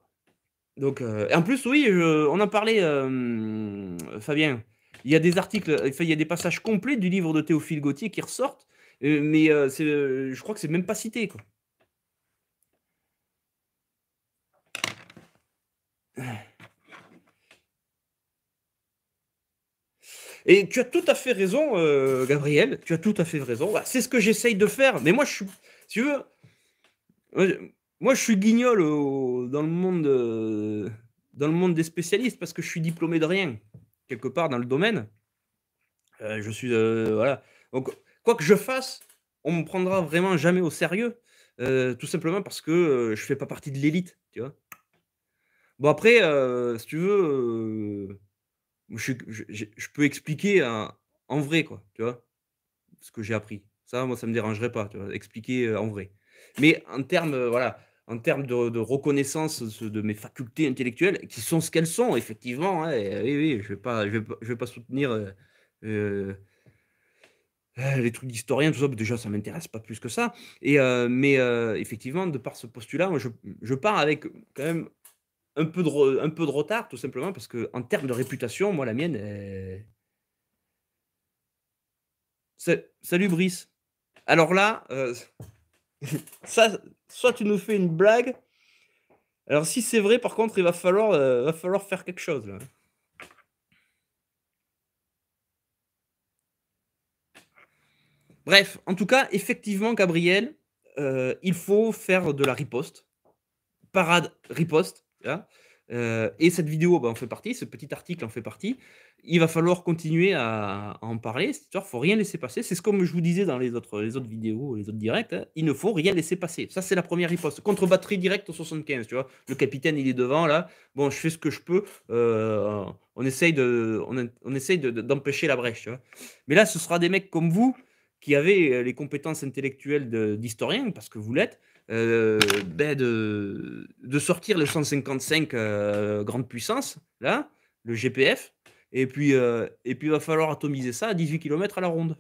Donc, euh, en plus, oui, on en parlait, euh, Fabien. Il y a des articles, il y a des passages complets du livre de Théophile Gauthier qui ressortent, euh, mais je crois que c'est même pas cité. Et tu as tout à fait raison, Gabriel. Tu as tout à fait raison. Bah, c'est ce que j'essaye de faire. Mais moi, je suis, si tu veux, moi, je suis guignol euh, dans, le monde, euh, dans le monde des spécialistes parce que je suis diplômé de rien, quelque part dans le domaine. Euh, je suis. voilà. Donc, quoi que je fasse, on me prendra vraiment jamais au sérieux, tout simplement parce que je fais pas partie de l'élite, tu vois. Bon, après, si tu veux, je, peux expliquer en, vrai, quoi, tu vois, ce que j'ai appris. Ça, moi, ça me dérangerait pas, expliquer en vrai. Mais en termes, voilà, en termes de, reconnaissance de mes facultés intellectuelles, qui sont ce qu'elles sont, effectivement. Hein, oui, je ne vais, pas, je vais, pas soutenir euh, euh, euh, les trucs d'historien, tout ça, déjà, ça ne m'intéresse pas plus que ça. Et, mais effectivement, de par ce postulat, je, pars avec quand même un peu, de un peu de retard, tout simplement, parce qu'en termes de réputation, moi, la mienne... Salut Brice. Alors là, ça, soit tu nous fais une blague. Alors si c'est vrai, par contre, il va falloir, euh, va falloir faire quelque chose. Là. Bref, en tout cas, effectivement, Gabriel, euh, il faut faire de la riposte. Parade riposte. Hein. Euh, et cette vidéo bah, en fait partie, ce petit article en fait partie. Il va falloir continuer à, en parler. il ne faut rien laisser passer. C'est ce comme je vous disais dans les autres, les autres vidéos, les autres directs. Hein. Il ne faut rien laisser passer. Ça, c'est la première riposte. Contre batterie directe au 75, tu vois. Le capitaine, il est devant là. Bon, je fais ce que je peux. Euh, on essaye de, on, on essaye d'empêcher la brèche. Mais là, ce sera des mecs comme vous qui avez euh, les compétences intellectuelles d'historien, parce que vous l'êtes, euh, ben, de, sortir le 155 euh, grande puissance, là, le GPF, et puis euh, il va falloir atomiser ça à 18 km à la ronde.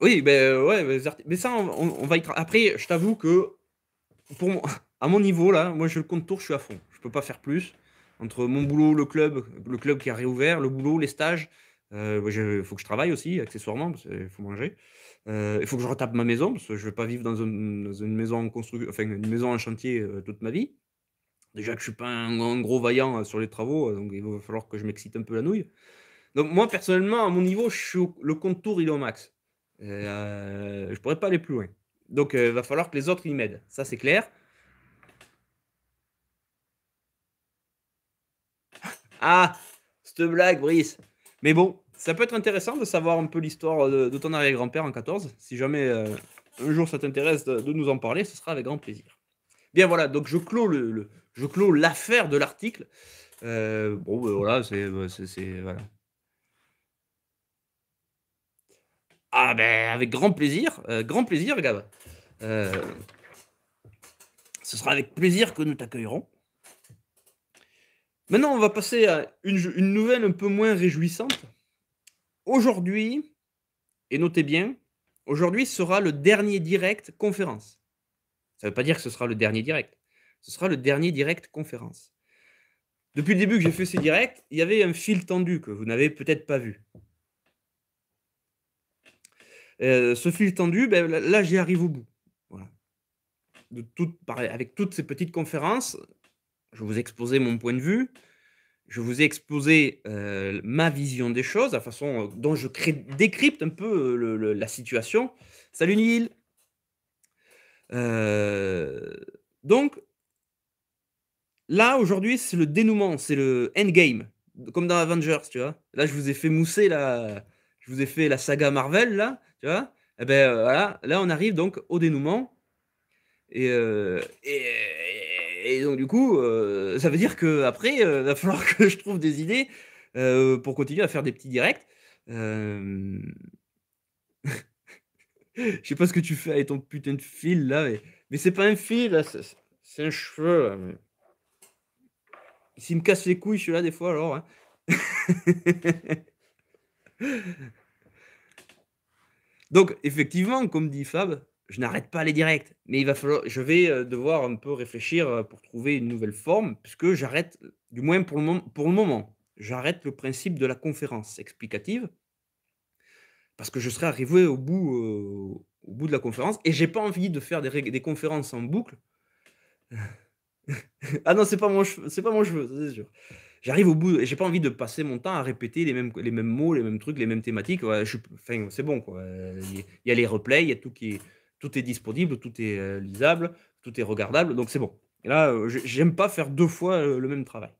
Oui, ben ouais, ben, mais ça, on, va Après, je t'avoue que pour à mon niveau là, moi je le compte tour, je suis à fond. Je ne peux pas faire plus entre mon boulot, le club, le club qui a réouvert, le boulot, les stages. Euh, il faut que je travaille aussi, accessoirement, parce qu'il faut manger. Euh, il faut que je retape ma maison, parce que je ne vais pas vivre dans, une maison en enfin une maison en chantier euh, toute ma vie. Déjà que je ne suis pas un, gros vaillant sur les travaux, donc il va falloir que je m'excite un peu la nouille. Donc moi, personnellement, à mon niveau, je le contour, il est au max. je ne pourrais pas aller plus loin. Donc il va falloir que les autres m'aident. Ça, c'est clair. Ah, cette blague, Brice. Mais bon, ça peut être intéressant de savoir un peu l'histoire de, ton arrière-grand-père en 14. Si jamais euh, un jour ça t'intéresse de, nous en parler, ce sera avec grand plaisir. Bien voilà, donc je clôt l'affaire de l'article. Euh, bon, ben, voilà, c'est ben, Ah ben avec grand plaisir, euh, grand plaisir, Gab. ce sera avec plaisir que nous t'accueillerons. Maintenant, on va passer à une, nouvelle un peu moins réjouissante. Aujourd'hui, et notez bien, aujourd'hui sera le dernier direct conférence. Ça ne veut pas dire que ce sera le dernier direct. Ce sera le dernier direct conférence. Depuis le début que j'ai fait ces directs, il y avait un fil tendu que vous n'avez peut-être pas vu. Euh, ce fil tendu, ben, là, j'y arrive au bout. avec toutes ces petites conférences, je vous ai mon point de vue, je vous ai exposé euh, ma vision des choses, la façon euh, dont je décrypte un peu euh, la situation. Salut Nil Donc, là, aujourd'hui, c'est le dénouement, c'est le endgame, comme dans Avengers, tu vois. Là, je vous ai fait mousser la, je vous ai fait la saga Marvel, là, tu vois. Et eh ben voilà, là, on arrive donc au dénouement. et et donc du coup, euh, ça veut dire que après, euh, va falloir que je trouve des idées euh, pour continuer à faire des petits directs. Je sais pas ce que tu fais avec ton putain de fil là, mais, mais c'est pas un fil là, c'est un cheveu là. S'il me casse les couilles, je suis là des fois alors. Hein. donc effectivement, comme dit Fab, je n'arrête pas les directs, mais il va falloir, je vais euh, devoir un peu réfléchir euh, pour trouver une nouvelle forme, puisque j'arrête, du moins pour le, moment, pour le moment, j'arrête le principe de la conférence explicative, parce que je serai arrivé au bout, euh, au bout de la conférence, et j'ai pas envie de faire des, des conférences en boucle. ah non, c'est pas mon c'est pas mon cheveu, c'est sûr. J'arrive au bout, et j'ai pas envie de passer mon temps à répéter les mêmes, les mêmes mots, les mêmes trucs, les mêmes thématiques. c'est bon, quoi. Il y a les replays, il y a tout qui est tout est disponible, tout est euh, lisable, tout est regardable, donc c'est bon. là, euh, j'aime pas faire deux fois euh, le même travail.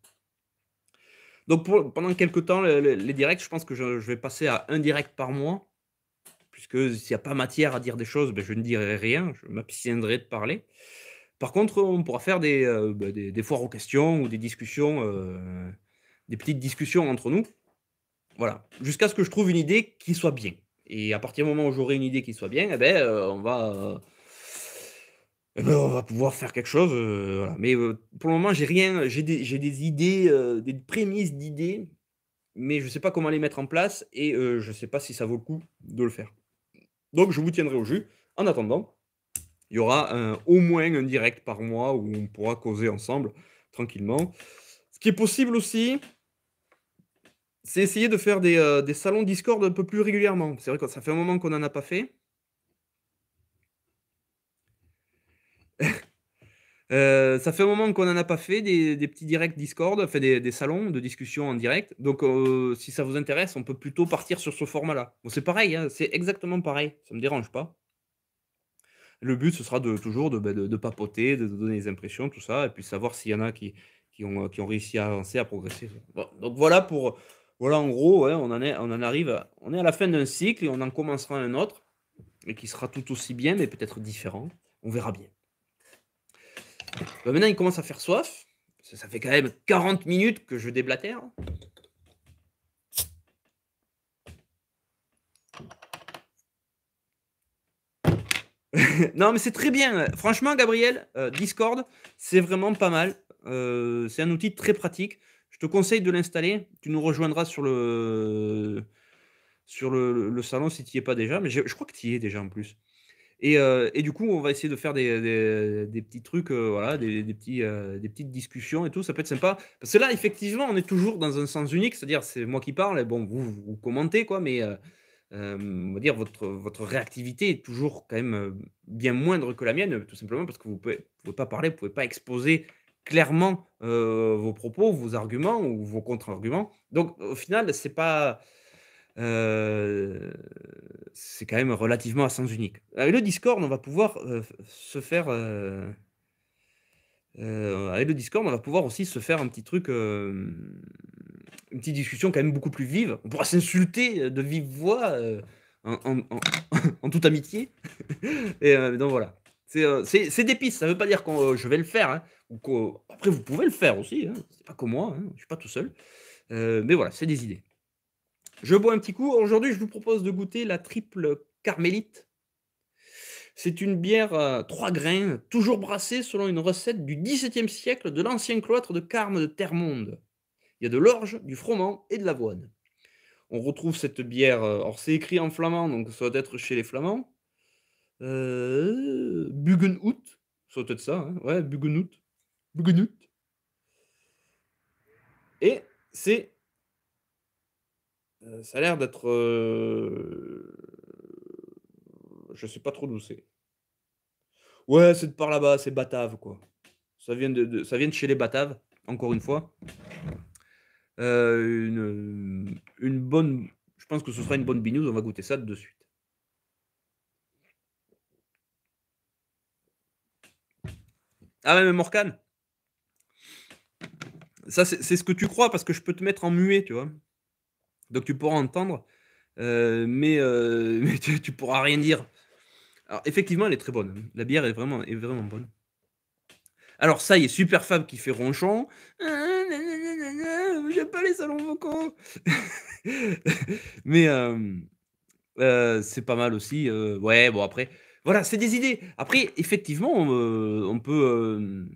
Donc pendant quelques temps, les directs, je pense que je, vais passer à un direct par mois, puisque s'il n'y a pas matière à dire des choses, ben, je ne dirai rien, je m'abstiendrai de parler. Par contre, on pourra faire des, ben, des, foires aux questions ou des discussions, des petites discussions entre nous. Voilà, jusqu'à ce que je trouve une idée qui soit bien. Et à partir du moment où j'aurai une idée qui soit bien, eh ben, euh, on va. Eh ben, on va pouvoir faire quelque chose. Euh, mais euh, pour le moment, j'ai rien. J'ai des, des, idées, des prémices d'idées, mais je ne sais pas comment les mettre en place et je ne sais pas si ça vaut le coup de le faire. Donc, je vous tiendrai au jus. En attendant, il y aura au moins un direct par mois où on pourra causer ensemble tranquillement. Ce qui est possible aussi, c'est essayer de faire euh, des, salons Discord un peu plus régulièrement. C'est vrai que ça fait un moment qu'on n'en a pas fait. Euh, ça fait un moment qu'on n'en a pas fait des, petits directs Discord, fait des, salons de discussion en direct. Donc, euh, si ça vous intéresse, on peut plutôt partir sur ce format-là. c'est pareil, hein, c'est exactement pareil. Ça ne me dérange pas. Le but, ce sera de, toujours de, ben, papoter, de, donner des impressions, tout ça, et puis savoir s'il y en a qui, qui, ont, qui ont réussi à avancer, à progresser. donc, voilà pour, voilà, en gros, on, en est, arrive, à, on est à la fin d'un cycle et on en commencera un autre, et qui sera tout aussi bien, mais peut-être différent. On verra bien. Bah, maintenant, il commence à faire soif. Ça, fait quand même 40 minutes que je déblatère. non, mais c'est très bien. Franchement, Gabriel, euh, Discord, c'est vraiment pas mal. Euh, c'est un outil très pratique. Je te conseille de l'installer. Tu nous rejoindras sur le, sur le, salon si tu n'y es pas déjà. Mais je, crois que tu y es déjà en plus. Et, euh, et, du coup, on va essayer de faire des, des, petits trucs, euh, voilà, des, petits, euh, des petites discussions et tout. Ça peut être sympa. Parce que là, effectivement, on est toujours dans un sens unique, c'est-à-dire c'est moi qui parle. Et bon, vous, vous commentez quoi, mais on va dire votre votre réactivité est toujours quand même bien moindre que la mienne, tout simplement parce que vous pouvez, pouvez pas parler, vous pouvez pas exposer clairement euh, vos propos, vos arguments ou vos contre-arguments. Donc au final, c'est pas euh, c'est quand même relativement à sens unique. Avec le Discord, on va pouvoir euh, se faire avec le Discord, on va pouvoir aussi se faire un petit truc, une petite discussion quand même beaucoup plus vive. On pourra s'insulter de vive voix en, toute amitié. Et donc voilà. C'est des pistes, ça ne veut pas dire que je vais le faire, hein, après, vous pouvez le faire aussi. Hein. C'est pas comme moi. Hein. Je suis pas tout seul. Euh, mais voilà, c'est des idées. Je bois un petit coup. Aujourd'hui, je vous propose de goûter la triple carmélite. C'est une bière à trois grains, toujours brassée selon une recette du XVIIe siècle de l'ancien cloître de Carme de Termonde. Il y a de l'orge, du froment et de l'avoine. On retrouve cette bière, euh, Or, c'est écrit en flamand, donc ça doit être chez les Flamands. Euh, Bugenhout, ça doit être ça, hein. ouais, Bugenhout. Et c'est. Euh, ça a l'air d'être. Euh, je sais pas trop d'où c'est. Ouais, c'est de par là-bas, c'est Batave, quoi. Ça vient de, ça vient chez les Bataves, encore une fois. Euh, une, une, bonne. Je pense que ce sera une bonne binouze, on va goûter ça de suite. Ah mais morcan ça, c'est ce que tu crois parce que je peux te mettre en muet, tu vois. Donc tu pourras entendre, euh, mais, euh, mais tu, pourras rien dire. Alors effectivement, elle est très bonne. La bière est vraiment, est vraiment bonne. Alors ça y est, super femme qui fait ronchon. Ah, j'aime pas les salons vocaux. mais euh, c'est pas mal aussi. ouais, bon après, voilà, c'est des idées. Après, effectivement, on, on peut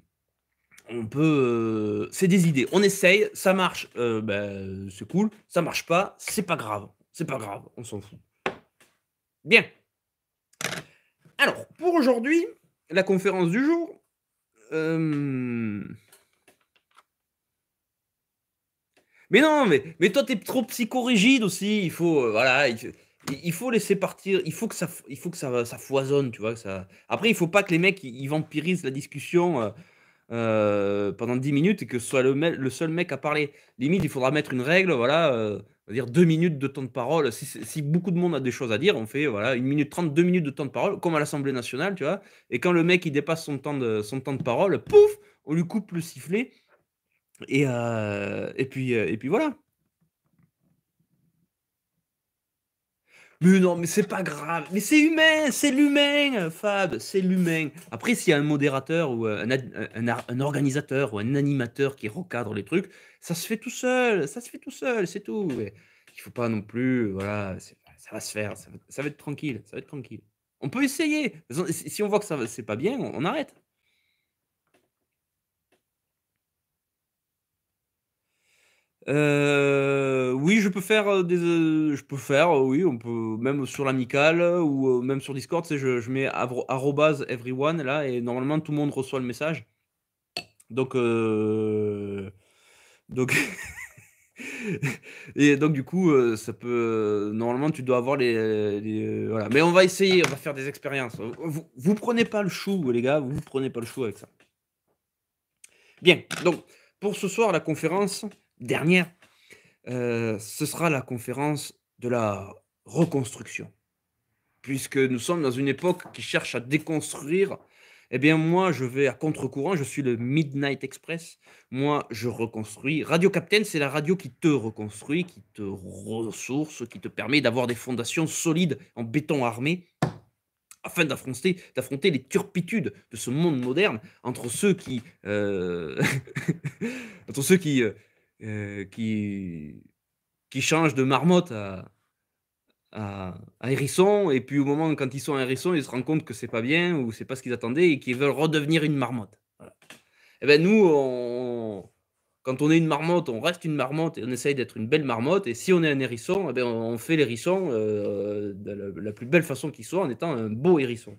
on peut. Euh, c'est des idées. On essaye, ça marche, euh, ben, c'est cool. Ça marche pas, c'est pas grave. C'est pas grave, on s'en fout. Bien. Alors, pour aujourd'hui, la conférence du jour. Euh, mais non, mais, mais toi, t'es trop psychorigide aussi. Il faut, voilà, il, faut laisser partir. Il faut que ça, il faut que ça, ça foisonne, tu vois. ça... Après, il faut pas que les mecs, ils vampirisent la discussion. Euh, pendant 10 minutes et que ce soit le, seul mec à parler. Limite, il faudra mettre une règle, voilà, euh, dire 2 minutes de temps de parole. Si, beaucoup de monde a des choses à dire, on fait voilà, 1 minute 30, 2 minutes de temps de parole, comme à l'Assemblée nationale, tu vois. Et quand le mec il dépasse son temps de, son temps de parole, pouf, on lui coupe le sifflet. Et, euh, et, puis, et puis voilà. Mais non, mais c'est pas grave. Mais c'est humain, c'est l'humain, Fab, c'est l'humain. Après, s'il y a un modérateur ou un, organisateur ou un animateur qui recadre les trucs, ça se fait tout seul, ça se fait tout seul, c'est tout. Il il faut pas non plus, voilà, ça va se faire, ça va, être tranquille, ça va être tranquille. On peut essayer. Si on voit que ça c'est pas bien, on arrête. Euh, oui, je peux faire euh, des, euh, je peux faire, oui, on peut même sur l'amical ou même sur Discord, c'est je, je, mets everyone là et normalement tout le monde reçoit le message. Donc, donc et donc du coup, ça peut normalement tu dois avoir les, voilà. Mais on va essayer, on va faire des expériences. Vous, vous prenez pas le chou, les gars, vous prenez pas le chou avec ça. Bien, donc pour ce soir la conférence dernière, euh, ce sera la conférence de la reconstruction. Puisque nous sommes dans une époque qui cherche à déconstruire, eh bien moi je vais à contre-courant, je suis le Midnight Express, moi je reconstruis. Radio Captain, c'est la radio qui te reconstruit, qui te ressource, qui te permet d'avoir des fondations solides en béton armé afin d'affronter, d'affronter les turpitudes de ce monde moderne entre ceux qui, euh, entre ceux qui euh, euh, qui, qui change de marmotte à, à, hérisson, et puis au moment quand ils sont à hérisson, ils se rendent compte que c'est pas bien ou c'est pas ce qu'ils attendaient et qu'ils veulent redevenir une marmotte. Et eh ben nous, on, quand on est une marmotte, on reste une marmotte et on essaye d'être une belle marmotte. Et si on est un hérisson, eh ben, on fait l'hérisson euh, de la, plus belle façon qui soit en étant un beau hérisson.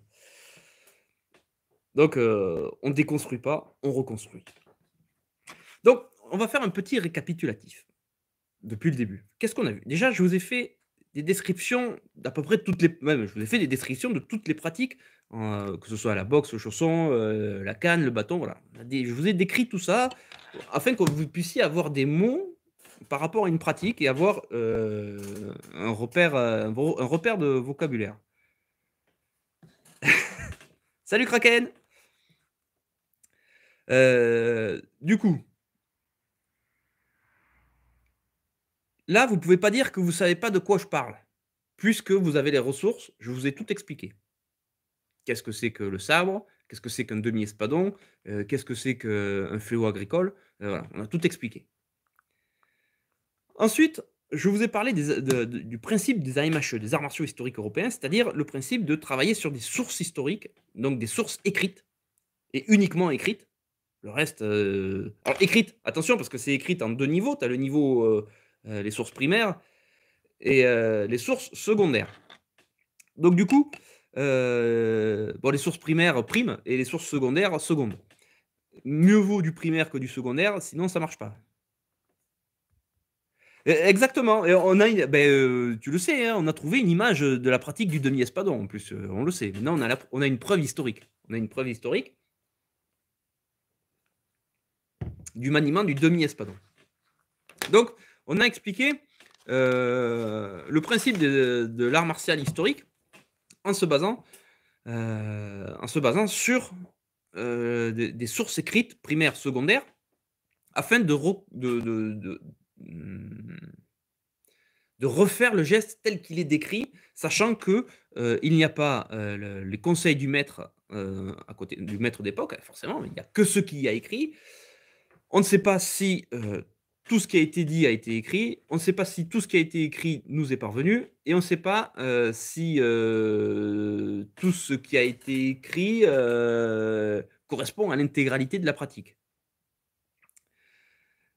Donc, euh, on ne déconstruit pas, on reconstruit. Donc, on va faire un petit récapitulatif depuis le début. Qu'est-ce qu'on a vu Déjà, je vous ai fait des descriptions d'à peu près toutes les. Même, je vous ai fait des descriptions de toutes les pratiques, euh, que ce soit la boxe, le chausson, euh, la canne, le bâton. Voilà. Je vous ai décrit tout ça afin que vous puissiez avoir des mots par rapport à une pratique et avoir euh, un, repère, un repère de vocabulaire. Salut Kraken du coup, Là, vous ne pouvez pas dire que vous ne savez pas de quoi je parle, puisque vous avez les ressources, je vous ai tout expliqué. Qu'est-ce que c'est que le sabre Qu'est-ce que c'est qu'un demi-espadon euh, Qu'est-ce que c'est qu'un fléau agricole euh, Voilà, on a tout expliqué. Ensuite, je vous ai parlé du principe des AMHE, des arts martiaux historiques européens, c'est-à-dire le principe de travailler sur des sources historiques, donc des sources écrites, et uniquement écrites. Le reste. Euh, alors, écrites, attention, parce que c'est écrit en deux niveaux. Tu as le niveau euh, les sources primaires et euh, les sources secondaires. Donc du coup, euh, les sources primaires primes et les sources secondaires secondes. Mieux vaut du primaire que du secondaire, sinon ça marche pas. Exactement. Et on a, ben, tu le sais, hein, on a trouvé une image de la pratique du demi-espadon. En plus, on le sait. Maintenant, on a, on a une preuve historique. On a une preuve historique du maniement du demi-espadon. Donc, on a expliqué euh, le principe de, l'art martial historique en se basant, euh, en se basant sur euh, des, sources écrites primaires, secondaires, afin hmm, de, refaire le geste tel qu'il est décrit, sachant que il n'y a pas les conseils du maître à côté du maître d'époque, forcément, il n'y a que ce qui y a écrit. On ne sait pas si tout ce qui a été dit a été écrit. On ne sait pas si tout ce qui a été écrit nous est parvenu. Et on ne sait pas euh, si euh, tout ce qui a été écrit euh, correspond à l'intégralité de la pratique.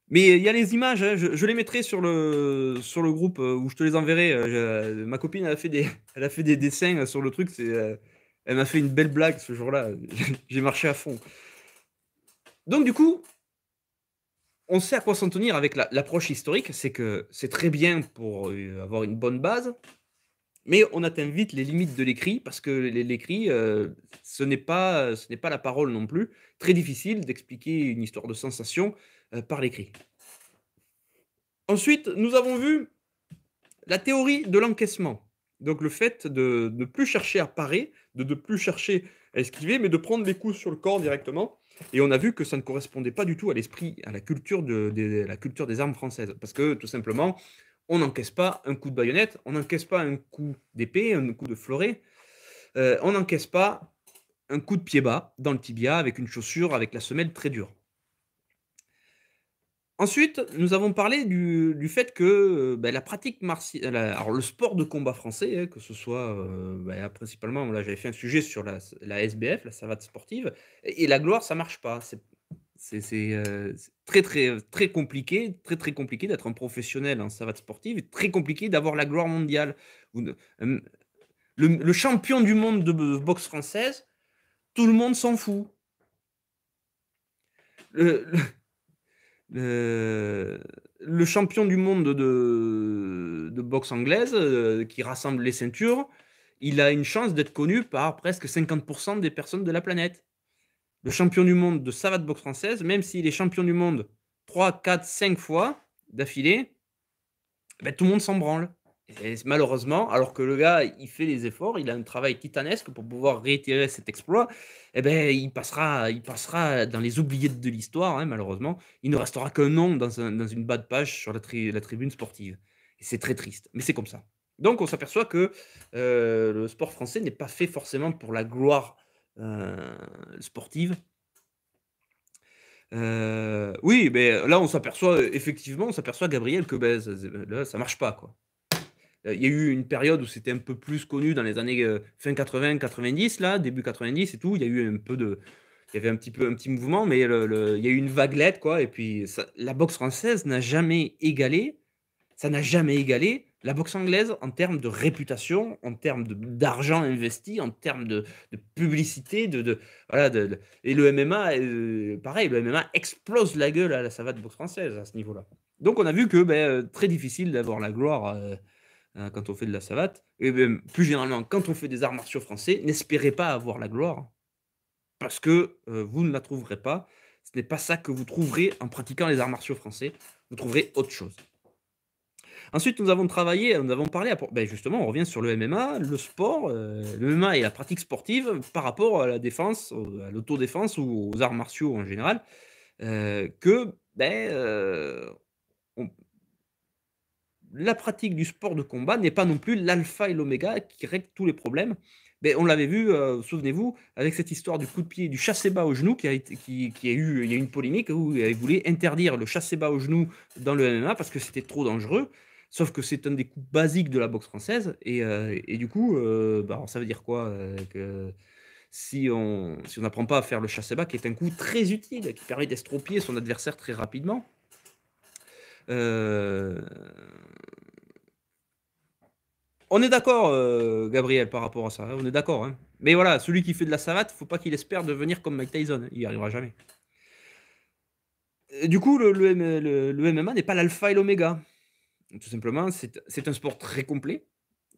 Mais il y a les images, hein, je, les mettrai sur le, sur le groupe où je te les enverrai. ma copine, a, fait des, a fait des dessins sur le truc. C'est, elle m'a fait une belle blague ce jour-là. J'ai marché à fond. Donc du coup, on sait à quoi s'en tenir avec l'approche historique, c'est que c'est très bien pour euh, avoir une bonne base, mais on atteint vite les limites de l'écrit parce que l'écrit, euh, ce n'est pas, euh, pas la parole non plus. Très difficile d'expliquer une histoire de sensation par l'écrit. Ensuite, nous avons vu la théorie de l'encaissement. Donc le fait de ne plus chercher à parer, de ne plus chercher à esquiver, mais de prendre les coups sur le corps directement. Et on a vu que ça ne correspondait pas du tout à l'esprit, à la culture, de, la culture des armes françaises. Parce que tout simplement, on n'encaisse pas un coup de baïonnette, on n'encaisse pas un coup d'épée, un coup de fleuret, euh, on n'encaisse pas un coup de pied bas dans le tibia avec une chaussure, avec la semelle très dure. Ensuite, nous avons parlé du, fait que euh, ben, la pratique martiale, euh, alors le sport de combat français, hein, que ce soit euh, ben, principalement, là j'avais fait un sujet sur la, SBF, la savate sportive, et, la gloire, ça marche pas. C'est très très très compliqué, très très compliqué d'être un professionnel en savate sportive, et très compliqué d'avoir la gloire mondiale. Le, le champion du monde de boxe française, tout le monde s'en fout. le, euh, le champion du monde de, boxe anglaise euh, qui rassemble les ceintures, il a une chance d'être connu par presque 50% des personnes de la planète. Le champion du monde de savate boxe française, même s'il est champion du monde 3, 4, 5 fois d'affilée, ben, tout le monde s'en branle malheureusement, alors que le gars, il fait les efforts, il a un travail titanesque pour pouvoir réitérer cet exploit, et eh ben, il, passera, il passera dans les oubliettes de l'histoire, hein, malheureusement. Il ne restera qu'un nom dans, une bas de page sur la, la tribune sportive. c'est très triste, mais c'est comme ça. Donc on s'aperçoit que euh, le sport français n'est pas fait forcément pour la gloire euh, sportive. Euh, oui, mais là on s'aperçoit effectivement, on s'aperçoit Gabriel que ben, ça, ne ça marche pas quoi. Euh, il y a eu une période où c'était un peu plus connu dans les années euh, fin 80, 90, là, début 90 et tout. Il y a eu un peu de. Il y avait un petit peu un petit mouvement, mais il y a eu une vaguelette, quoi. Et puis la boxe française n'a jamais égalé, ça n'a jamais égalé la boxe anglaise en termes de réputation, en termes d'argent investi, en termes de, publicité, de, voilà. et le MMA, euh, pareil, le MMA explose la gueule à la savate boxe française à ce niveau-là. Donc on a vu que ben, très difficile d'avoir la gloire. Hein, quand on fait de la savate, et ben, plus généralement quand on fait des arts martiaux français, n'espérez pas avoir la gloire, parce que euh, vous ne la trouverez pas. Ce n'est pas ça que vous trouverez en pratiquant les arts martiaux français, vous trouverez autre chose. Ensuite, nous avons travaillé, nous avons parlé, ben, justement, on revient sur le MMA, le sport, euh, le MMA et la pratique sportive par rapport à la défense, euh, à l'autodéfense ou aux arts martiaux en général, que ben, on, la pratique du sport de combat n'est pas non plus l'alpha et l'oméga qui règle tous les problèmes. Mais on l'avait vu, euh, souvenez-vous, avec cette histoire du coup de pied, du chassé bas au genou, qui a, eu, il y a une polémique où il voulu interdire le chassé bas au genou dans le MMA parce que c'était trop dangereux. Sauf que c'est un des coups basiques de la boxe française. Et, euh, du coup, euh, bah, ça veut dire quoi si on si n'apprend pas à faire le chassé bas, qui est un coup très utile, qui permet d'estropier son adversaire très rapidement, euh, on est d'accord, euh, Gabriel, par rapport à ça. Hein, on est d'accord. Hein. Mais voilà, celui qui fait de la savate, faut pas qu'il espère devenir comme Mike Tyson. Hein, il n'y arrivera jamais. du coup, le, MMA n'est pas l'alpha et l'oméga. Tout simplement, c'est un sport très complet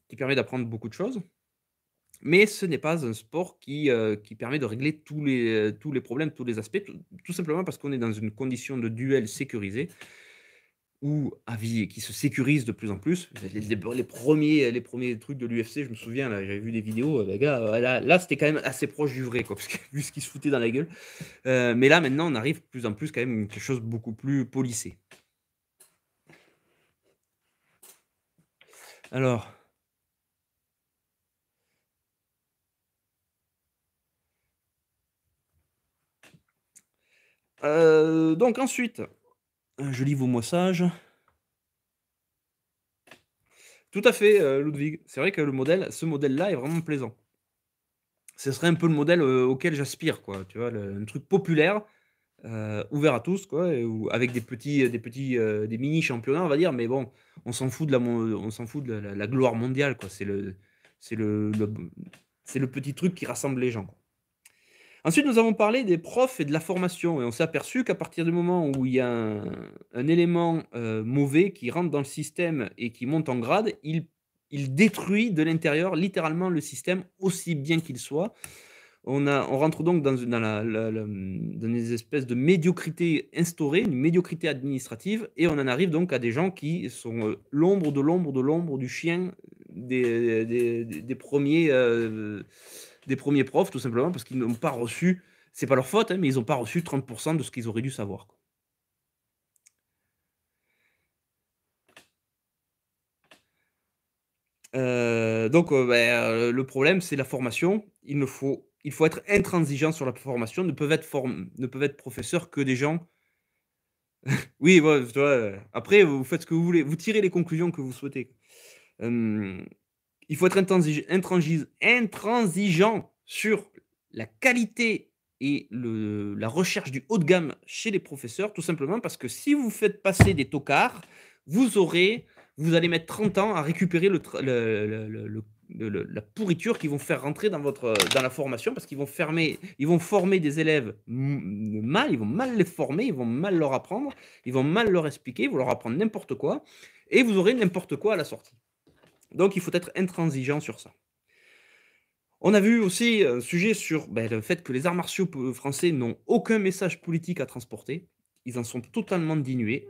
qui permet d'apprendre beaucoup de choses. Mais ce n'est pas un sport qui, euh, permet de régler tous les, problèmes, tous les aspects, tout simplement parce qu'on est dans une condition de duel sécurisé ou vie qui se sécurise de plus en plus. Les, premiers, les premiers trucs de l'UFC, je me souviens, j'avais vu des vidéos, euh, les gars, euh, là, c'était quand même assez proche du vrai, quoi, vu ce qui se foutait dans la gueule. Euh, mais là, maintenant, on arrive de plus en plus quand même quelque chose de beaucoup plus polissé. Alors. donc ensuite, je lis vos messages. Tout à fait, euh, Ludwig. C'est vrai que le modèle, ce modèle-là est vraiment plaisant. Ce serait un peu le modèle euh, auquel j'aspire, quoi. Tu vois, un truc populaire, euh, ouvert à tous, quoi, ou avec des petits, des petits, des mini championnats, on va dire. Mais bon, on s'en fout de la, on s'en fout de la, gloire mondiale, quoi. C'est le, c'est le petit truc qui rassemble les gens. Ensuite, nous avons parlé des profs et de la formation. Et on s'est aperçu qu'à partir du moment où il y a un, élément euh, mauvais qui rentre dans le système et qui monte en grade, il, il détruit de l'intérieur littéralement le système, aussi bien qu'il soit. On, a, on, rentre donc dans, dans, la, une espèce de médiocrité instaurée, une médiocrité administrative, et on en arrive donc à des gens qui sont euh, l'ombre de l'ombre de l'ombre du chien des, premiers euh, des premiers profs, tout simplement parce qu'ils n'ont pas reçu, c'est pas leur faute, hein, mais ils n'ont pas reçu 30% de ce qu'ils auraient dû savoir. Euh, donc, euh, ben, euh, le problème, c'est la formation. Il, faut, il faut être intransigeant sur la formation. Ne peuvent être, ne peuvent être professeurs que des gens. oui, après, vous faites ce que vous voulez. Vous tirez les conclusions que vous souhaitez. Hum, il faut être intransigeant sur la qualité et la recherche du haut de gamme chez les professeurs, tout simplement parce que si vous faites passer des tocards, vous aurez, vous allez mettre 30 ans à récupérer la pourriture qu'ils vont faire rentrer dans, votre, dans la formation parce qu'ils vont fermer, ils vont former des élèves mal, ils vont mal les former, ils vont mal leur apprendre, ils vont mal leur expliquer, vous leur apprendre n'importe quoi et vous aurez n'importe quoi à la sortie. Donc il faut être intransigeant sur ça. On a vu aussi un sujet sur ben, le fait que les arts martiaux français n'ont aucun message politique à transporter. Ils en sont totalement dénués.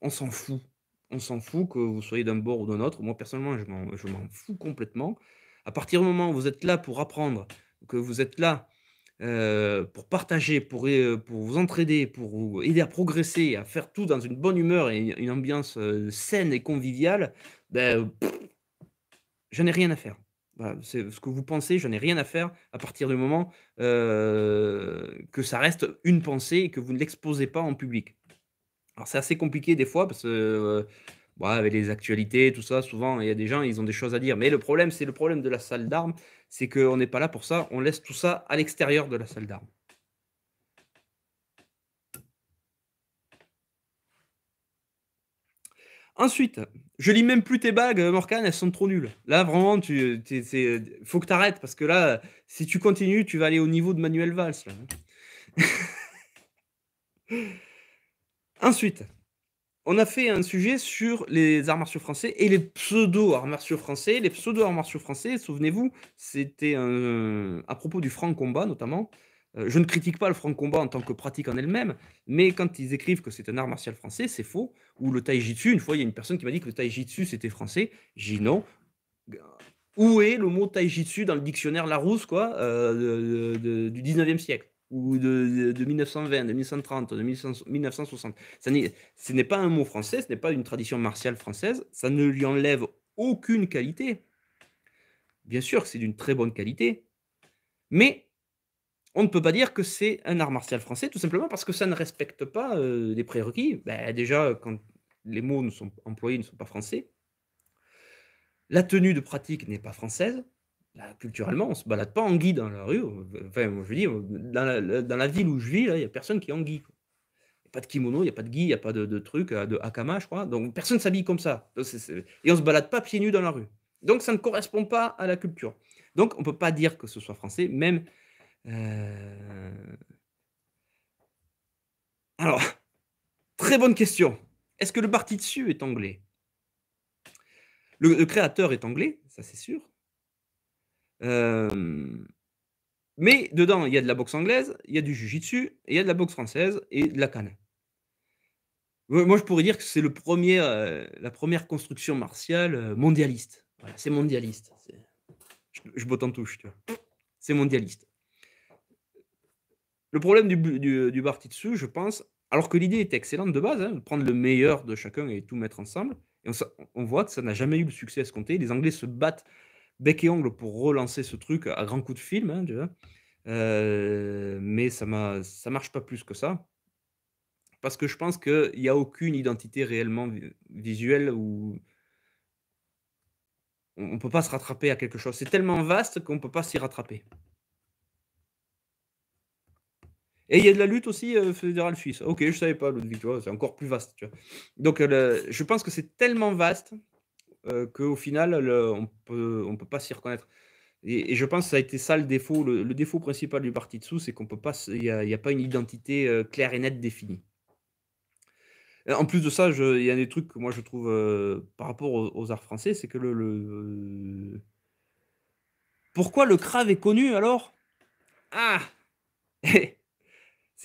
On s'en fout. On s'en fout que vous soyez d'un bord ou d'un autre. Moi, personnellement, je m'en fous complètement. À partir du moment où vous êtes là pour apprendre, que vous êtes là euh, pour partager, pour, euh, pour vous entraider, pour aider à progresser, à faire tout dans une bonne humeur et une ambiance euh, saine et conviviale, ben, je n'ai rien à faire. Bah, c'est ce que vous pensez, je n'ai rien à faire à partir du moment que ça reste une pensée et que vous ne l'exposez pas en public. Alors c'est assez compliqué des fois parce que bah, avec les actualités, tout ça, souvent il y a des gens, ils ont des choses à dire. Mais le problème, c'est le problème de la salle d'armes, c'est qu'on n'est pas là pour ça, on laisse tout ça à l'extérieur de la salle d'armes. Ensuite, je lis même plus tes bagues, Morgan, elles sont trop nulles. Là, vraiment, tu, faut que tu arrêtes parce que là, si tu continues, tu vas aller au niveau de Manuel Valls. Ensuite, on a fait un sujet sur les arts martiaux français et les pseudo-arts martiaux français. Les pseudo-arts martiaux français, souvenez-vous, c'était à propos du franc combat notamment. Euh, je ne critique pas le franc-combat en tant que pratique en elle-même, mais quand ils écrivent que c'est un art martial français, c'est faux. Ou le taijitsu, une fois, il y a une personne qui m'a dit que le taijitsu, c'était français. J'ai dit non. Où est le mot taijitsu dans le dictionnaire Larousse quoi, euh, du 19e siècle ou de, 1920, de 1930, de 1960. Ça ce n'est pas un mot français, ce n'est pas une tradition martiale française, ça ne lui enlève aucune qualité. Bien sûr que c'est d'une très bonne qualité, mais on ne peut pas dire que c'est un art martial français, tout simplement parce que ça ne respecte pas les euh, prérequis. Ben, déjà, quand les mots ne sont employés ne sont pas français, la tenue de pratique n'est pas française. culturellement, on se balade pas en gui dans la rue. Enfin, dans la, dans la, ville où je vis, il n'y a personne qui est en gui. pas de kimono, il n'y a pas de gui, il n'y a pas de, truc, euh, de hakama, je crois. Donc, personne ne s'habille comme ça. Et on se balade pas pieds nus dans la rue. Donc, ça ne correspond pas à la culture. Donc, on ne peut pas dire que ce soit français, même euh, alors, très bonne question. Est-ce que le parti dessus est anglais le, créateur est anglais, ça c'est sûr. Euh, mais dedans, il y a de la boxe anglaise, il y a du jujitsu, il y a de la boxe française et de la canne. Euh, moi, je pourrais dire que c'est le premier, la première construction martiale mondialiste. c'est mondialiste. Je, je en touche, C'est mondialiste. Le problème du, du, dessus, je pense, alors que l'idée était excellente de base, hein, de prendre le meilleur de chacun et tout mettre ensemble, et on, voit que ça n'a jamais eu le succès à compter. Les Anglais se battent bec et ongle pour relancer ce truc à grands coups de film, hein, euh, mais ça ne marche pas plus que ça. Parce que je pense qu'il n'y a aucune identité réellement visuelle ou, on ne peut pas se rattraper à quelque chose. C'est tellement vaste qu'on ne peut pas s'y rattraper. Et il y a de la lutte aussi euh, fédérale suisse. Ok, je savais pas, Ludwig, tu c'est encore plus vaste. Donc, euh, je pense que c'est tellement vaste euh, qu'au final, on peut, ne on peut pas s'y reconnaître. Et, je pense que ça a été ça le défaut. Le, défaut principal du parti de sous, c'est qu'on peut pas, il n'y a, pas une identité claire et nette définie. En plus de ça, il y a des trucs que moi je trouve par rapport aux, arts français, c'est que le, Pourquoi le crave est connu alors Ah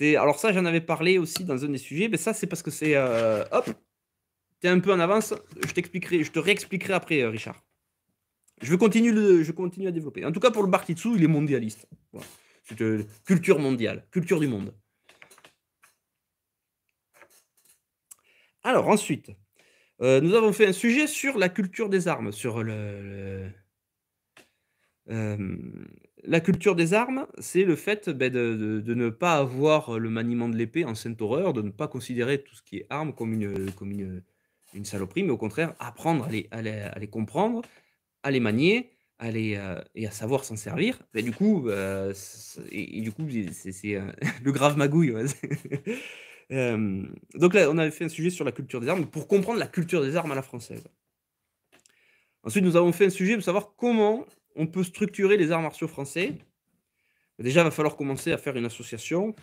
alors ça, j'en avais parlé aussi dans un des sujets, mais ça c'est parce que c'est euh, hop, t'es un peu en avance. Je t'expliquerai, je te réexpliquerai après, euh, Richard. Je vais continuer, je continue à développer. En tout cas pour le Bartitsu, il est mondialiste. Voilà. C'est euh, culture mondiale, culture du monde. Alors ensuite, nous avons fait un sujet sur la culture des armes, sur le, le la culture des armes, c'est le fait ben, de, ne pas avoir le maniement de l'épée en sainte horreur, de ne pas considérer tout ce qui est arme comme une, une, saloperie, mais au contraire, apprendre à les, comprendre, à les manier, à euh, et à savoir s'en servir. Et ben, du coup, euh, et, du coup, c'est euh, le grave magouille. donc là, on avait fait un sujet sur la culture des armes pour comprendre la culture des armes à la française. Ensuite, nous avons fait un sujet de savoir comment on peut structurer les arts martiaux français. Déjà, il va falloir commencer à faire une association.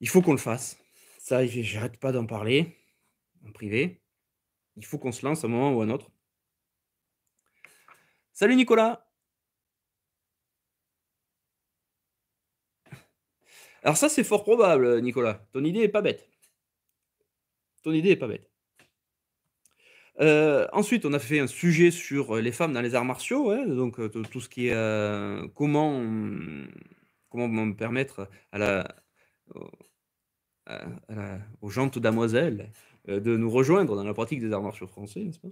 Il faut qu'on le fasse. Ça, j'arrête pas d'en parler en privé. Il faut qu'on se lance à un moment ou à un autre. Salut Nicolas. Alors ça, c'est fort probable, Nicolas. Ton idée est pas bête. Ton idée est pas bête. Euh, ensuite, on a fait un sujet sur euh, les femmes dans les arts martiaux, hein, donc euh, tout ce qui est comment, hmm, comment permettre à la, aux jantes damoiselles de nous rejoindre dans la pratique des arts martiaux français, n'est-ce pas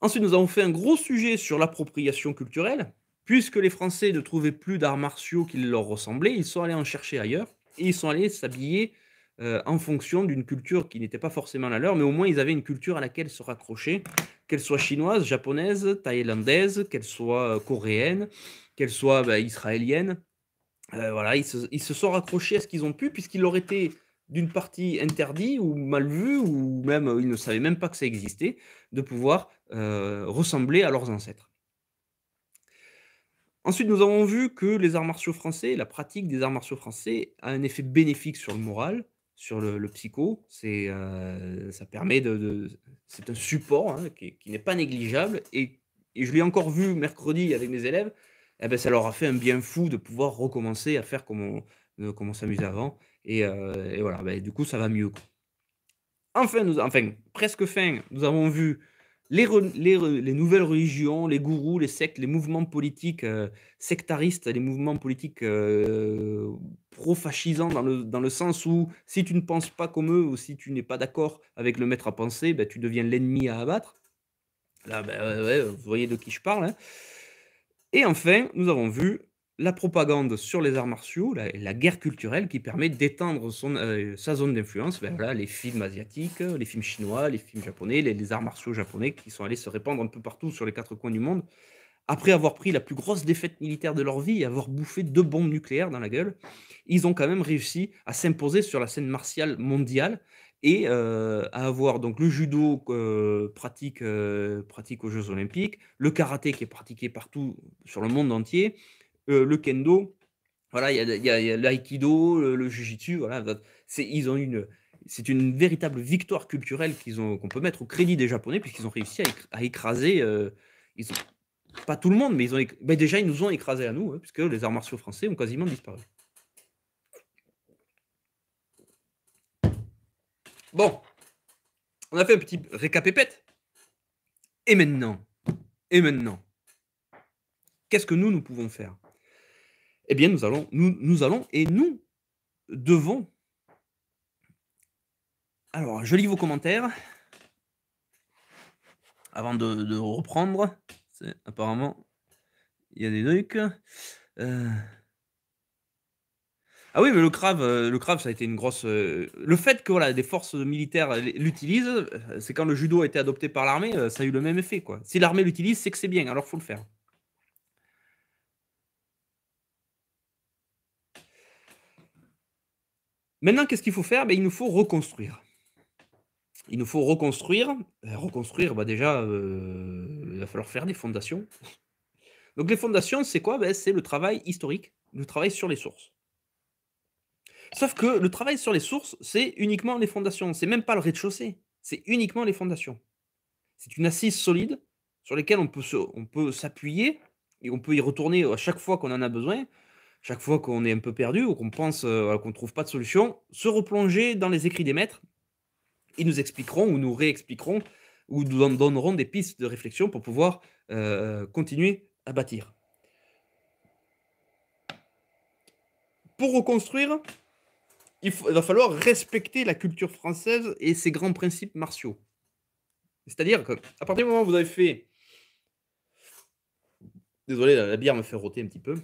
Ensuite, nous avons fait un gros sujet sur l'appropriation culturelle, puisque les Français ne trouvaient plus d'arts martiaux qui leur ressemblaient, ils sont allés en chercher ailleurs et ils sont allés s'habiller euh, en fonction d'une culture qui n'était pas forcément la leur, mais au moins ils avaient une culture à laquelle se raccrocher, qu'elle soit chinoise, japonaise, thaïlandaise, qu'elle soit euh, coréenne, qu'elle soit bah, israélienne. Euh, voilà, ils se, sont raccrochés à ce qu'ils ont pu, puisqu'il leur était d'une partie interdit ou mal vu, ou même ils ne savaient même pas que ça existait, de pouvoir ressembler à leurs ancêtres. Ensuite, nous avons vu que les arts martiaux français, la pratique des arts martiaux français a un effet bénéfique sur le moral, sur le, psycho. C'est, euh, ça permet de, c'est un support hein, qui, n'est pas négligeable. Et, je l'ai encore vu mercredi avec mes élèves. Eh ben, ça leur a fait un bien fou de pouvoir recommencer à faire comme on, euh, s'amusait avant. Et, euh, et voilà, ben, du coup, ça va mieux. Enfin, nous, enfin, presque fin, nous avons vu les, nouvelles religions, les gourous, les sectes, les mouvements politiques euh, sectaristes, les mouvements politiques euh, pro-fascisants, dans le, sens où si tu ne penses pas comme eux ou si tu n'es pas d'accord avec le maître à penser, ben, tu deviens l'ennemi à abattre. Là, ben, vous voyez de qui je parle. Hein. Et enfin, nous avons vu la propagande sur les arts martiaux, la, guerre culturelle qui permet d'étendre euh, sa zone d'influence vers les films asiatiques, les films chinois, les films japonais, les, arts martiaux japonais qui sont allés se répandre un peu partout sur les quatre coins du monde. Après avoir pris la plus grosse défaite militaire de leur vie et avoir bouffé deux bombes nucléaires dans la gueule, ils ont quand même réussi à s'imposer sur la scène martiale mondiale et euh, à avoir donc le judo euh, pratique, pratique aux Jeux Olympiques, le karaté qui est pratiqué partout sur le monde entier, euh, le kendo, voilà, il y a, l'aïkido, le, jujitsu, voilà, c'est ils ont une c'est une véritable victoire culturelle qu'ils ont qu'on peut mettre au crédit des Japonais puisqu'ils ont réussi à, écraser euh, ils pas tout le monde mais ils ont déjà ils nous ont écrasés à nous hein, puisque les arts martiaux français ont quasiment disparu. Bon, on a fait un petit récapépète. Et maintenant, et maintenant, qu'est-ce que nous nous pouvons faire eh bien nous allons, nous, allons et nous devons. Alors, je lis vos commentaires avant de, reprendre. Apparemment, il y a des trucs. Euh. Ah oui, mais le Krav, euh, le ça a été une grosse. Euh, le fait que voilà, des forces militaires l'utilisent, c'est quand le judo a été adopté par l'armée, ça a eu le même effet. Quoi. Si l'armée l'utilise, c'est que c'est bien, alors faut le faire. Maintenant, qu'est-ce qu'il faut faire ben, Il nous faut reconstruire. Il nous faut reconstruire. Euh, reconstruire, bah, déjà, euh, il va falloir faire des fondations. Donc les fondations, c'est quoi ben, C'est le travail historique, le travail sur les sources. Sauf que le travail sur les sources, c'est uniquement les fondations. C'est même pas le rez-de-chaussée. C'est uniquement les fondations. C'est une assise solide sur laquelle on peut s'appuyer et on peut y retourner à chaque fois qu'on en a besoin chaque fois qu'on est un peu perdu ou qu'on pense euh, qu'on ne trouve pas de solution, se replonger dans les écrits des maîtres. Ils nous expliqueront ou nous réexpliqueront ou nous en donneront des pistes de réflexion pour pouvoir euh, continuer à bâtir. Pour reconstruire, il, va falloir respecter la culture française et ses grands principes martiaux. C'est-à-dire qu'à partir du moment où vous avez fait... Désolé, la, bière me fait roter un petit peu.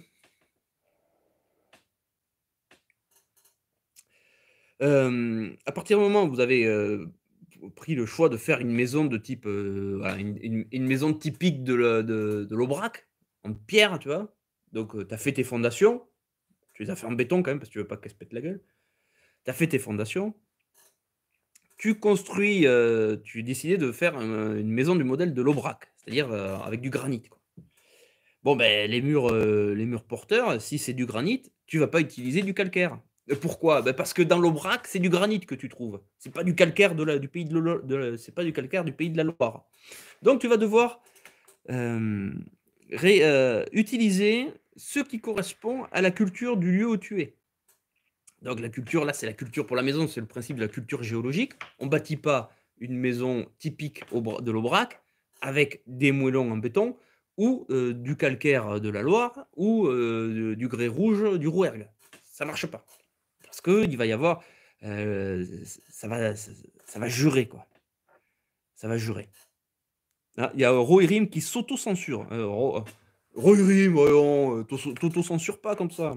à partir du moment où vous avez pris le choix de faire une maison de type, une, maison typique de, l'Aubrac, en pierre, tu vois, donc tu as fait tes fondations, tu les as fait en béton quand même parce que tu veux pas qu'elles se pètent la gueule, tu as fait tes fondations, tu construis, tu décidais de faire une, maison du modèle de l'Aubrac, c'est-à-dire avec du granit. Bon, ben, les murs, les murs porteurs, si c'est du granit, tu vas pas utiliser du calcaire. Euh, pourquoi ben, Parce que dans l'Aubrac, c'est du granit que tu trouves. C'est pas du calcaire de du pays de, c'est pas du calcaire du pays de la Loire. Donc tu vas devoir euh, euh, utiliser ce qui correspond à la culture du lieu où tu es. Donc la culture là, c'est la culture pour la maison, c'est le principe de la culture géologique. On ne bâtit pas une maison typique de l'Aubrac avec des moellons en béton ou du calcaire de la Loire ou du grès rouge du Rouergue. Ça marche pas parce qu'il va y avoir. Euh, ça, va, ça, va jurer, quoi. Ça va jurer. Hein, il y a Rohirrim qui s'auto-censure. Hein, euh, t'auto-censure pas comme ça.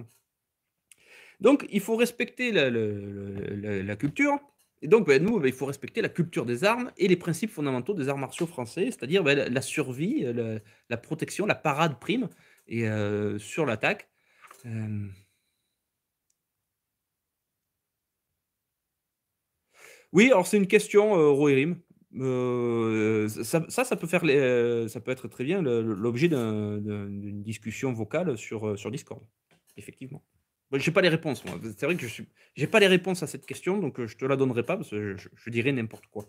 Donc, il faut respecter la, culture. Et donc, ben, nous, ben, il faut respecter la culture des armes et les principes fondamentaux des arts martiaux français, c'est-à-dire ben, la survie, la, protection, la parade prime et euh, sur l'attaque. Euh, Oui, alors c'est une question, euh, Roerim. Euh, ça, ça, peut faire euh, ça peut être très bien l'objet d'une discussion vocale sur, Discord, effectivement. j'ai pas les réponses. C'est vrai que je n'ai pas les réponses à cette question, donc je ne te la donnerai pas parce que je, dirais n'importe quoi.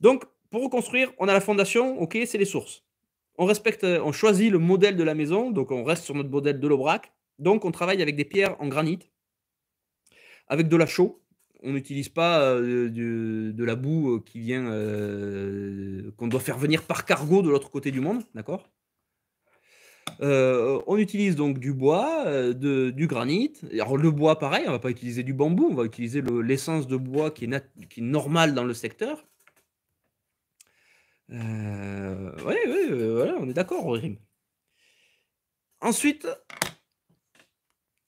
Donc, pour reconstruire, on a la fondation, ok, c'est les sources. On respecte, on choisit le modèle de la maison, donc on reste sur notre modèle de l'Aubrac. Donc, on travaille avec des pierres en granit, avec de la chaux, on n'utilise pas euh, de, la boue euh, qui vient, euh, qu'on doit faire venir par cargo de l'autre côté du monde, d'accord on utilise donc du bois, du granit. Alors le bois, pareil, on va pas utiliser du bambou, on va utiliser l'essence de bois qui est, normale dans le secteur. Oui, oui, voilà, on est d'accord, Rodrime. Ensuite,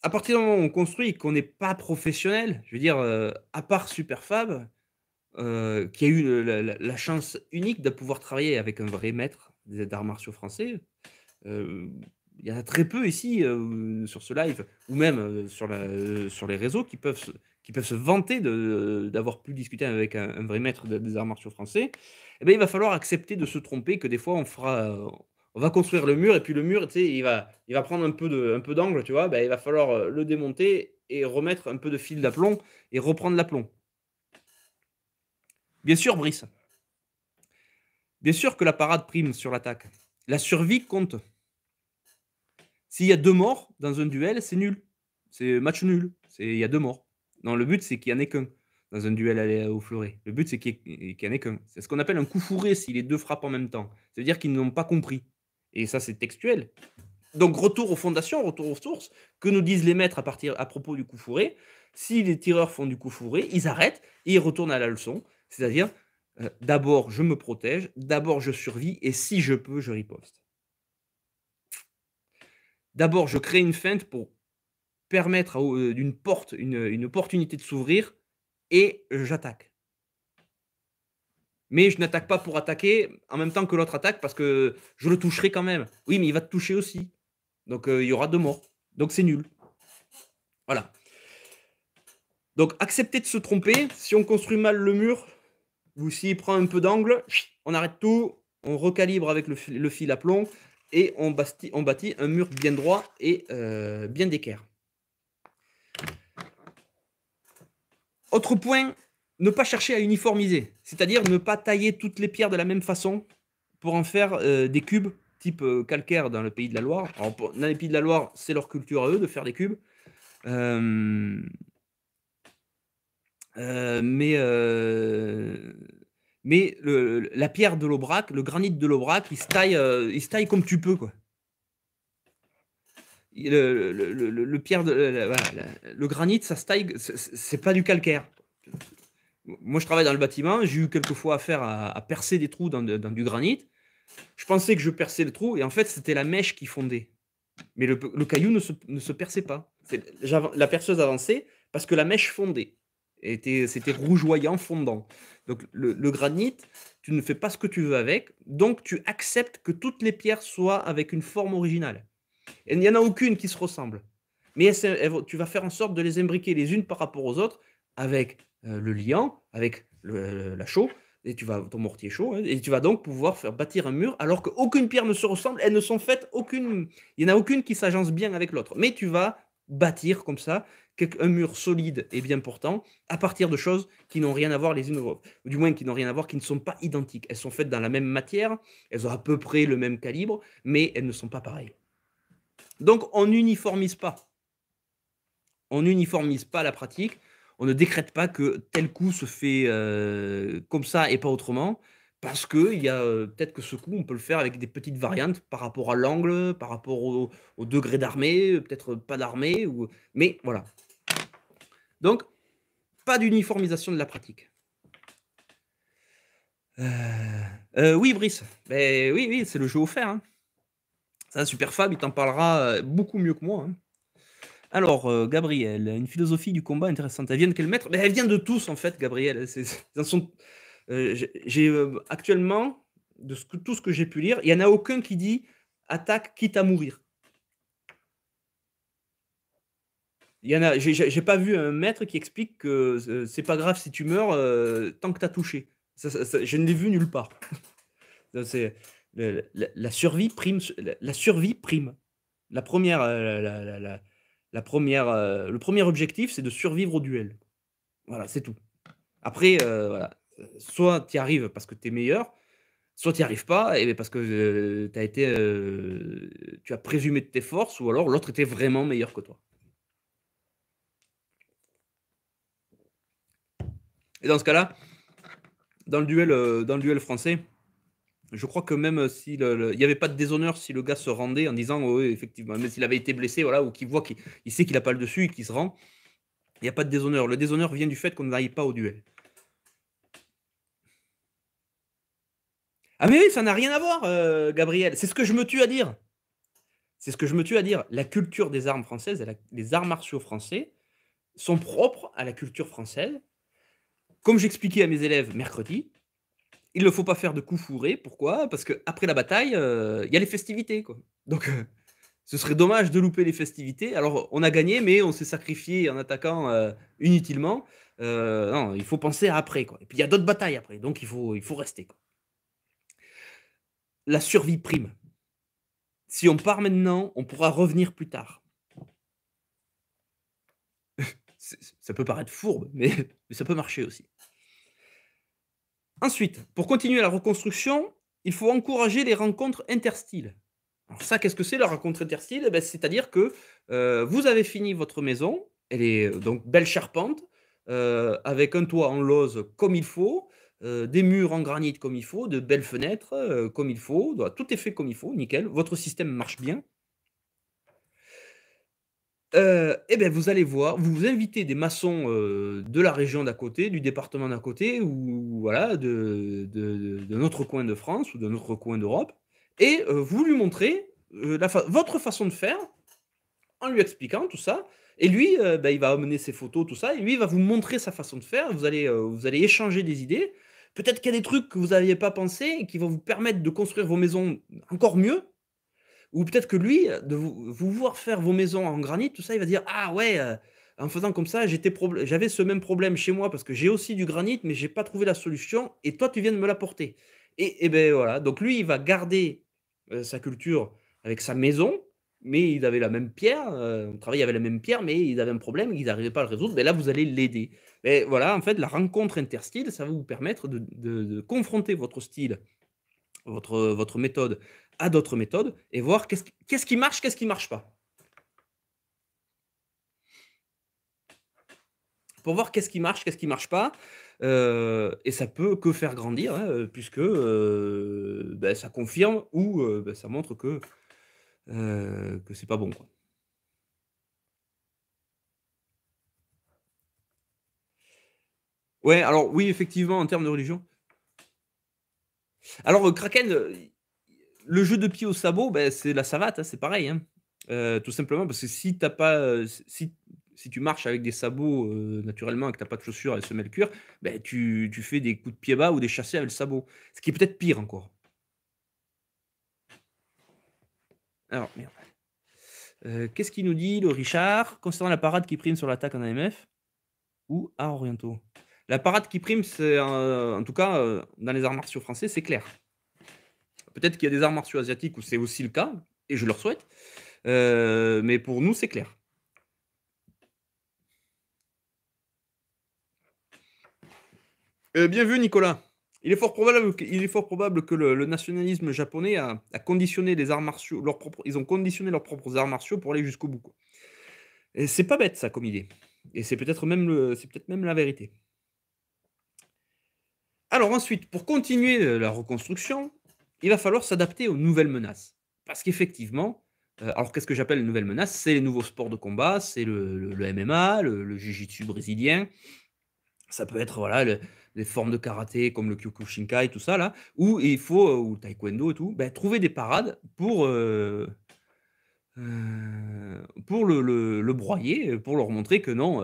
à partir du moment où on construit qu'on n'est pas professionnel, je veux dire, euh, à part Superfab, euh, qui a eu la, chance unique de pouvoir travailler avec un vrai maître des arts martiaux français, euh, il y en a très peu ici sur ce live, ou même sur, les réseaux, qui peuvent, se vanter d'avoir pu discuter avec un, vrai maître des arts martiaux français. Eh ben, il va falloir accepter de se tromper, que des fois on fera on va construire le mur et puis le mur, tu il va, il va prendre un peu de, un peu d'angle, tu vois. Ben, il va falloir euh, le démonter et remettre un peu de fil d'aplomb et reprendre l'aplomb. Bien sûr, Brice. Bien sûr que la parade prime sur l'attaque. La survie compte. S'il y a deux morts dans un duel, c'est nul. C'est match nul. C'est il y a deux morts. Non, le but c'est qu'il n'y en ait qu'un dans un duel au fleuret. Le but c'est qu'il n'y en ait qu'un. C'est ce qu'on appelle un coup fourré si les deux frappent en même temps. C'est-à-dire qu'ils n'ont pas compris. Et ça, c'est textuel. Donc, retour aux fondations, retour aux sources. Que nous disent les maîtres à, partir, à propos du coup fourré Si les tireurs font du coup fourré, ils arrêtent et ils retournent à la leçon. C'est-à-dire, euh, d'abord, je me protège, d'abord, je survis, et si je peux, je riposte. D'abord, je crée une feinte pour permettre à, euh, une porte, une opportunité de s'ouvrir, et j'attaque mais je n'attaque pas pour attaquer en même temps que l'autre attaque parce que je le toucherai quand même. Oui, mais il va te toucher aussi. Donc euh, il y aura deux morts. Donc c'est nul. Voilà. Donc accepter de se tromper. Si on construit mal le mur, ou s'il prend un peu d'angle, on arrête tout, on recalibre avec le, fil à plomb et on, bâtit un mur bien droit et euh, bien d'équerre. Autre point, ne pas chercher à uniformiser, c'est-à-dire ne pas tailler toutes les pierres de la même façon pour en faire euh, des cubes type euh, calcaire dans le pays de la Loire. Alors, dans les pays de la Loire, c'est leur culture à eux de faire des cubes. Euh, mais mais la pierre de l'Aubrac, le granit de l'Aubrac, il, se taille, il comme tu peux. Quoi. Le, le granit, ça se taille, c'est pas du calcaire moi, je travaille dans le bâtiment, j'ai eu quelquefois affaire à, à percer des trous dans, du granit. Je pensais que je perçais le trou, et en fait, c'était la mèche qui fondait. Mais le, caillou ne se, perçait pas. La perceuse avançait parce que la mèche fondait. C'était rougeoyant, fondant. Donc, le, granit, tu ne fais pas ce que tu veux avec, donc tu acceptes que toutes les pierres soient avec une forme originale. il n'y en a aucune qui se ressemble. Mais tu vas faire en sorte de les imbriquer les unes par rapport aux autres avec euh, le liant avec la chaux, et tu vas, ton mortier chaud, hein, et tu vas donc pouvoir faire bâtir un mur alors qu'aucune pierre ne se ressemble, elles ne sont faites aucune, il n'y en a aucune qui s'agence bien avec l'autre. Mais tu vas bâtir comme ça un mur solide et bien portant à partir de choses qui n'ont rien à voir les unes aux autres, du moins qui n'ont rien à voir, qui ne sont pas identiques. Elles sont faites dans la même matière, elles ont à peu près le même calibre, mais elles ne sont pas pareilles. Donc on n'uniformise pas. On n'uniformise pas la pratique, on ne décrète pas que tel coup se fait euh, comme ça et pas autrement, parce que il y a euh, peut-être que ce coup, on peut le faire avec des petites variantes par rapport à l'angle, par rapport au, degré d'armée, peut-être pas d'armée, mais voilà. Donc, pas d'uniformisation de la pratique. Euh, oui, Brice, mais oui, oui, c'est le jeu offert. c'est hein. Ça, Super Fab, il t'en parlera beaucoup mieux que moi. Hein. Alors, euh, Gabriel, une philosophie du combat intéressante. Elle vient de quel maître Mais ben, Elle vient de tous, en fait, Gabriel. C'est, euh, j'ai, euh, actuellement, de ce que, tout ce que j'ai pu lire, il n'y en a aucun qui dit attaque quitte à mourir. Je n'ai pas vu un maître qui explique que c'est pas grave si tu meurs tant que tu as touché. je ne l'ai vu nulle part. c'est, la, survie prime. La, survie prime. La première première, euh, le premier objectif, c'est de survivre au duel. Voilà, c'est tout. Après, euh, soit tu y arrives parce que tu es meilleur, soit tu n'y arrives pas et ben, parce que euh, été, tu as présumé de tes forces, ou alors l'autre était vraiment meilleur que toi. Et dans ce cas-là, dans dans le duel français, je crois que même s'il n'y avait pas de déshonneur si le gars se rendait en disant oh oui, effectivement, même s'il avait été blessé, voilà, ou qu'il voit qu'il sait qu'il n'a pas le dessus et qu'il se rend, il n'y a pas de déshonneur. Le déshonneur vient du fait qu'on n'arrive pas au duel. Ah mais oui, ça n'a rien à voir, euh, Gabriel. C'est ce que je me tue à dire. C'est ce que je me tue à dire. La culture des armes françaises, les arts martiaux français sont propres à la culture française. Comme j'expliquais à mes élèves mercredi, il ne faut pas faire de coup fourré, Pourquoi Parce qu'après la bataille, euh, il y a les festivités. Quoi. Donc, euh, ce serait dommage de louper les festivités. Alors, on a gagné, mais on s'est sacrifié en attaquant euh, inutilement. non, il faut penser à après. Quoi. Et puis, il y a d'autres batailles après. Donc, il faut, il faut rester. La survie prime. Si on part maintenant, on pourra revenir plus tard. ça peut paraître fourbe, mais ça peut marcher aussi. Ensuite, pour continuer la reconstruction, il faut encourager les rencontres interstiles. Alors ça, qu'est-ce que c'est la rencontre interstile ben, C'est-à-dire que euh, vous avez fini votre maison, elle est euh, donc belle charpente, euh, avec un toit en lose comme il faut, des murs en granit comme il faut, de belles fenêtres comme il faut, tout est fait comme il faut, nickel, votre système marche bien, euh, eh ben vous allez voir, vous, invitez des maçons euh, de la région d'à côté, du département d'à côté, ou voilà, de, notre coin de France ou de notre coin d'Europe, et euh, vous lui montrez euh, votre façon de faire en lui expliquant tout ça. Et lui, ben, il va amener ses photos, tout ça, et lui, il va vous montrer sa façon de faire. Vous allez, vous allez échanger des idées. Peut-être qu'il y a des trucs que vous n'aviez pas pensé et qui vont vous permettre de construire vos maisons encore mieux ou peut-être que lui, de vous, voir faire vos maisons en granit, tout ça, il va dire Ah ouais, euh, en faisant comme ça, j'avais ce même problème chez moi parce que j'ai aussi du granit, mais j'ai pas trouvé la solution et toi, tu viens de me l'apporter. Et, et ben voilà. Donc lui, il va garder euh, sa culture avec sa maison, mais il avait la même pierre, euh, on travaillait avec la même pierre, mais il avait un problème, il n'arrivait pas à le résoudre, mais ben là, vous allez l'aider. Et ben voilà, en fait, la rencontre interstyle, ça va vous permettre de, de, de confronter votre style, votre, votre méthode à d'autres méthodes et voir qu'est-ce qu'est-ce qui marche, qu'est-ce qui marche pas. Pour voir qu'est-ce qui marche, qu'est-ce qui marche pas. Euh, et ça peut que faire grandir, hein, euh, puisque euh, ben, ça confirme ou ben, ça montre que que c'est pas bon. Quoi. Ouais, alors oui, effectivement, en termes de religion. Alors, Kraken, le jeu de pied au sabot, ben, c'est la savate, hein, c'est pareil. Hein. Euh, tout simplement parce que si pas, euh, si, tu marches avec des sabots euh, naturellement et que n'as pas de chaussures et semelles cuir, ben, tu, tu, fais des coups de pied bas ou des chassés avec le sabot. Ce qui est peut-être pire encore. Alors, merde. Qu'est-ce qu'il nous dit le Richard concernant la parade qui prime sur l'attaque en AMF ou à Orientaux La parade qui prime, c'est en tout cas dans les arts martiaux français, c'est clair. Peut-être qu'il y a des arts martiaux asiatiques où c'est aussi le cas, et je leur souhaite. Euh, mais pour nous, c'est clair. Euh, bien vu, Nicolas. Il est fort probable, que, est fort probable que le, nationalisme japonais a, conditionné les arts martiaux, leurs ils ont conditionné leurs propres arts martiaux pour aller jusqu'au bout. Et c'est pas bête ça comme idée. Et c'est peut-être même, c'est peut-être même la vérité. Alors ensuite, pour continuer euh, la reconstruction, il va falloir s'adapter aux nouvelles menaces. Parce qu'effectivement, euh, alors qu'est-ce que j'appelle les nouvelles menaces C'est les nouveaux sports de combat, c'est le, MMA, le, jiu-jitsu brésilien, ça peut être voilà les formes de karaté comme le Kyokushinkai, tout ça là, où il faut euh, ou taekwondo et tout, ben, trouver des parades pour euh, pour le, le, broyer, pour leur montrer que non,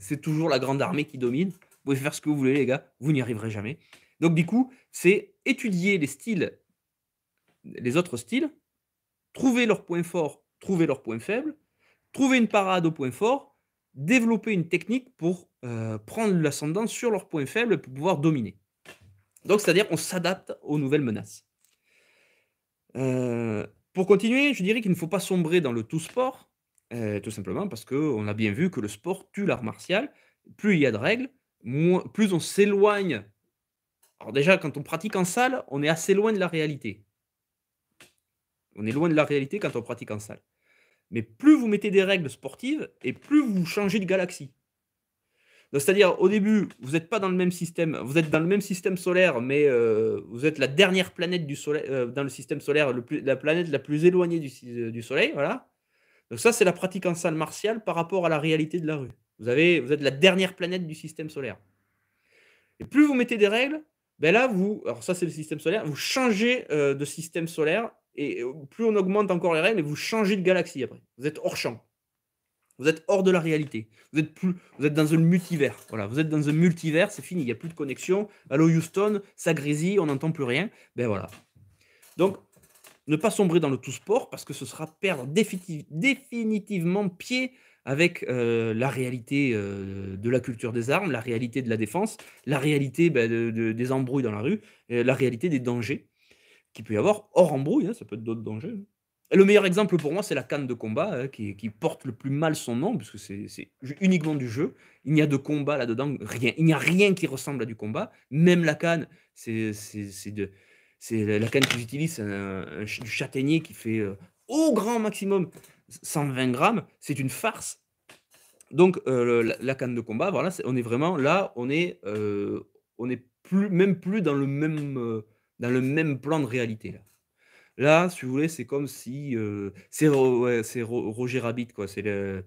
c'est toujours la grande armée qui domine. Vous pouvez faire ce que vous voulez les gars, vous n'y arriverez jamais. Donc du coup, c'est étudier les styles, les autres styles, trouver leurs points forts, trouver leurs points faibles, trouver une parade au point fort, développer une technique pour euh, prendre l'ascendance sur leurs points faibles pour pouvoir dominer. Donc, c'est-à-dire qu'on s'adapte aux nouvelles menaces. Euh, pour continuer, je dirais qu'il ne faut pas sombrer dans le tout sport, euh, tout simplement parce qu'on a bien vu que le sport tue l'art martial. Plus il y a de règles, plus on s'éloigne alors déjà, quand on pratique en salle, on est assez loin de la réalité. On est loin de la réalité quand on pratique en salle. Mais plus vous mettez des règles sportives et plus vous changez de galaxie. C'est-à-dire, au début, vous n'êtes pas dans le même système. Vous êtes dans le même système solaire, mais euh, vous êtes la dernière planète du soleil, euh, dans le système solaire, la planète la plus éloignée euh, du, soleil. Voilà. Donc, ça, c'est la pratique en salle martiale par rapport à la réalité de la rue. vous êtes la dernière planète du système solaire. Et plus vous mettez des règles, ben là, vous, alors ça c'est le système solaire, vous changez euh, de système solaire et euh, plus on augmente encore les règles, et vous changez de galaxie après. Vous êtes hors champ. Vous êtes hors de la réalité. Vous êtes, plus, vous êtes dans un multivers. Voilà, vous êtes dans un multivers, c'est fini, il n'y a plus de connexion. Allô Houston, ça grésille, on n'entend plus rien. Ben voilà. Donc, ne pas sombrer dans le tout sport parce que ce sera perdre définitivement pied avec la réalité de la culture des armes, la réalité de la défense, la réalité bah, de, des embrouilles dans la rue, la réalité des dangers qu'il peut y avoir hors embrouille, hein, ça peut être d'autres dangers. Hein. Le meilleur exemple pour moi, c'est la canne de combat, hein, qui, porte le plus mal son nom, puisque c'est uniquement du jeu. Il n'y a de combat là-dedans, rien. Il n'y a rien qui ressemble à du combat. Même la canne, c'est la canne que j'utilise, C'est du châtaignier qui fait au grand maximum 120 grammes, c'est une farce. Donc euh, la, canne de combat, voilà, on est vraiment là, on est, euh, on est plus, même plus dans le même, euh, dans le même plan de réalité là. Là, si vous voulez, c'est comme si c'est Roger Rabbit quoi. C'est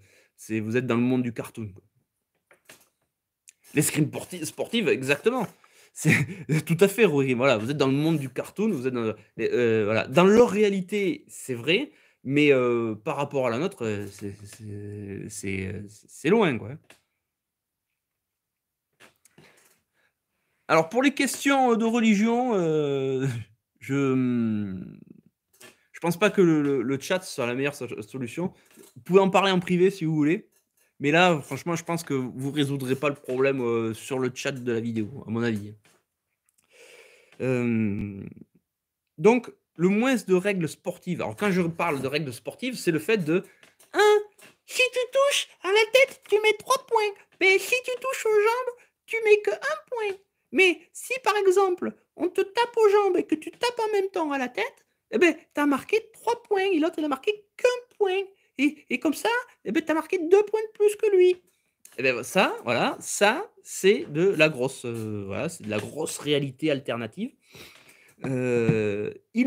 vous êtes dans le monde du cartoon. Quoi. scrims sportive, exactement. C'est tout à fait Rory. Voilà, vous êtes dans le monde du cartoon, vous êtes voilà, dans leur réalité, c'est vrai, mais euh, par rapport à la nôtre, euh, euh, c'est loin. Quoi. Alors, pour les questions de religion, je ne hmm, pense pas que le, chat soit la meilleure solution. Vous pouvez en parler en privé si vous voulez. Mais là, franchement, je pense que vous ne résoudrez pas le problème sur le chat de la vidéo, à mon avis. donc, le moins de règles sportives. Alors quand je parle de règles sportives, c'est le fait de 1. Si tu touches à la tête, tu mets trois points. Mais si tu touches aux jambes, tu mets que un point. Mais si par exemple, on te tape aux jambes et que tu tapes en même temps à la tête, eh ben, tu as marqué trois points et l'autre n'a marqué qu'un point. Et, comme ça, eh ben, tu as marqué deux points de plus que lui. Eh ben, ça, voilà, ça, c'est de euh, c'est de la grosse réalité alternative il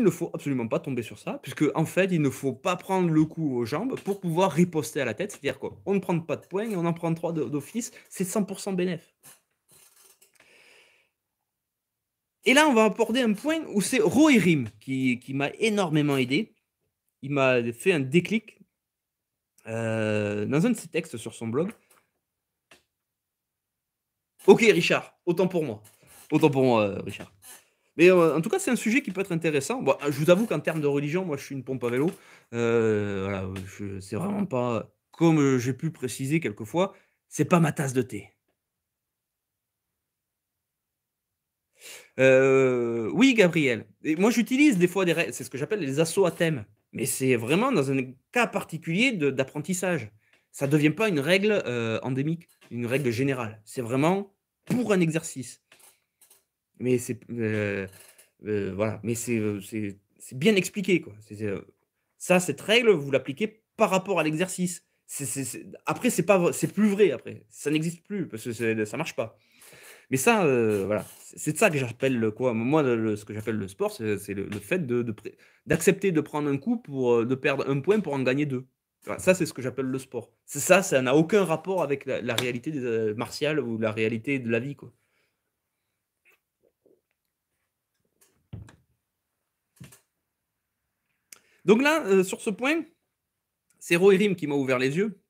ne faut absolument pas tomber sur ça, puisque en fait, il ne faut pas prendre le coup aux jambes pour pouvoir riposter à la tête. C'est-à-dire qu'on ne prend pas de poing et on en prend trois d'office. C'est 100% bénéf. Et là, on va aborder un point où c'est Rohirrim qui, qui m'a énormément aidé. Il m'a fait un déclic dans un de ses textes sur son blog. Ok, Richard, autant pour moi. Autant pour moi, euh, Richard. Mais euh, en tout cas, c'est un sujet qui peut être intéressant. je vous avoue qu'en termes de religion, moi, je suis une pompe à vélo. Euh, c'est vraiment pas, comme j'ai pu préciser quelquefois, c'est pas ma tasse de thé. Euh, oui, Gabriel. moi, j'utilise des fois des c'est ce que j'appelle les assauts à thème. Mais c'est vraiment dans un cas particulier d'apprentissage. Ça ne devient pas une règle endémique, une règle générale. C'est vraiment pour un exercice mais c'est euh, euh, voilà, mais euh, c'est bien expliqué quoi. ça, cette règle, vous l'appliquez par rapport à l'exercice. Après, c'est pas, c'est plus vrai après. Ça n'existe plus parce que ça marche pas. Mais ça, voilà, c'est ça que j'appelle quoi. Moi, ce que j'appelle le sport, c'est le, fait d'accepter de, d'accepter de, prendre un coup pour de perdre un point pour en gagner deux. ça, c'est ce que j'appelle le sport. ça, ça n'a aucun rapport avec la, réalité martiale ou la réalité de la vie, quoi. Donc là, euh, sur ce point, c'est Rohirim qui m'a ouvert les yeux.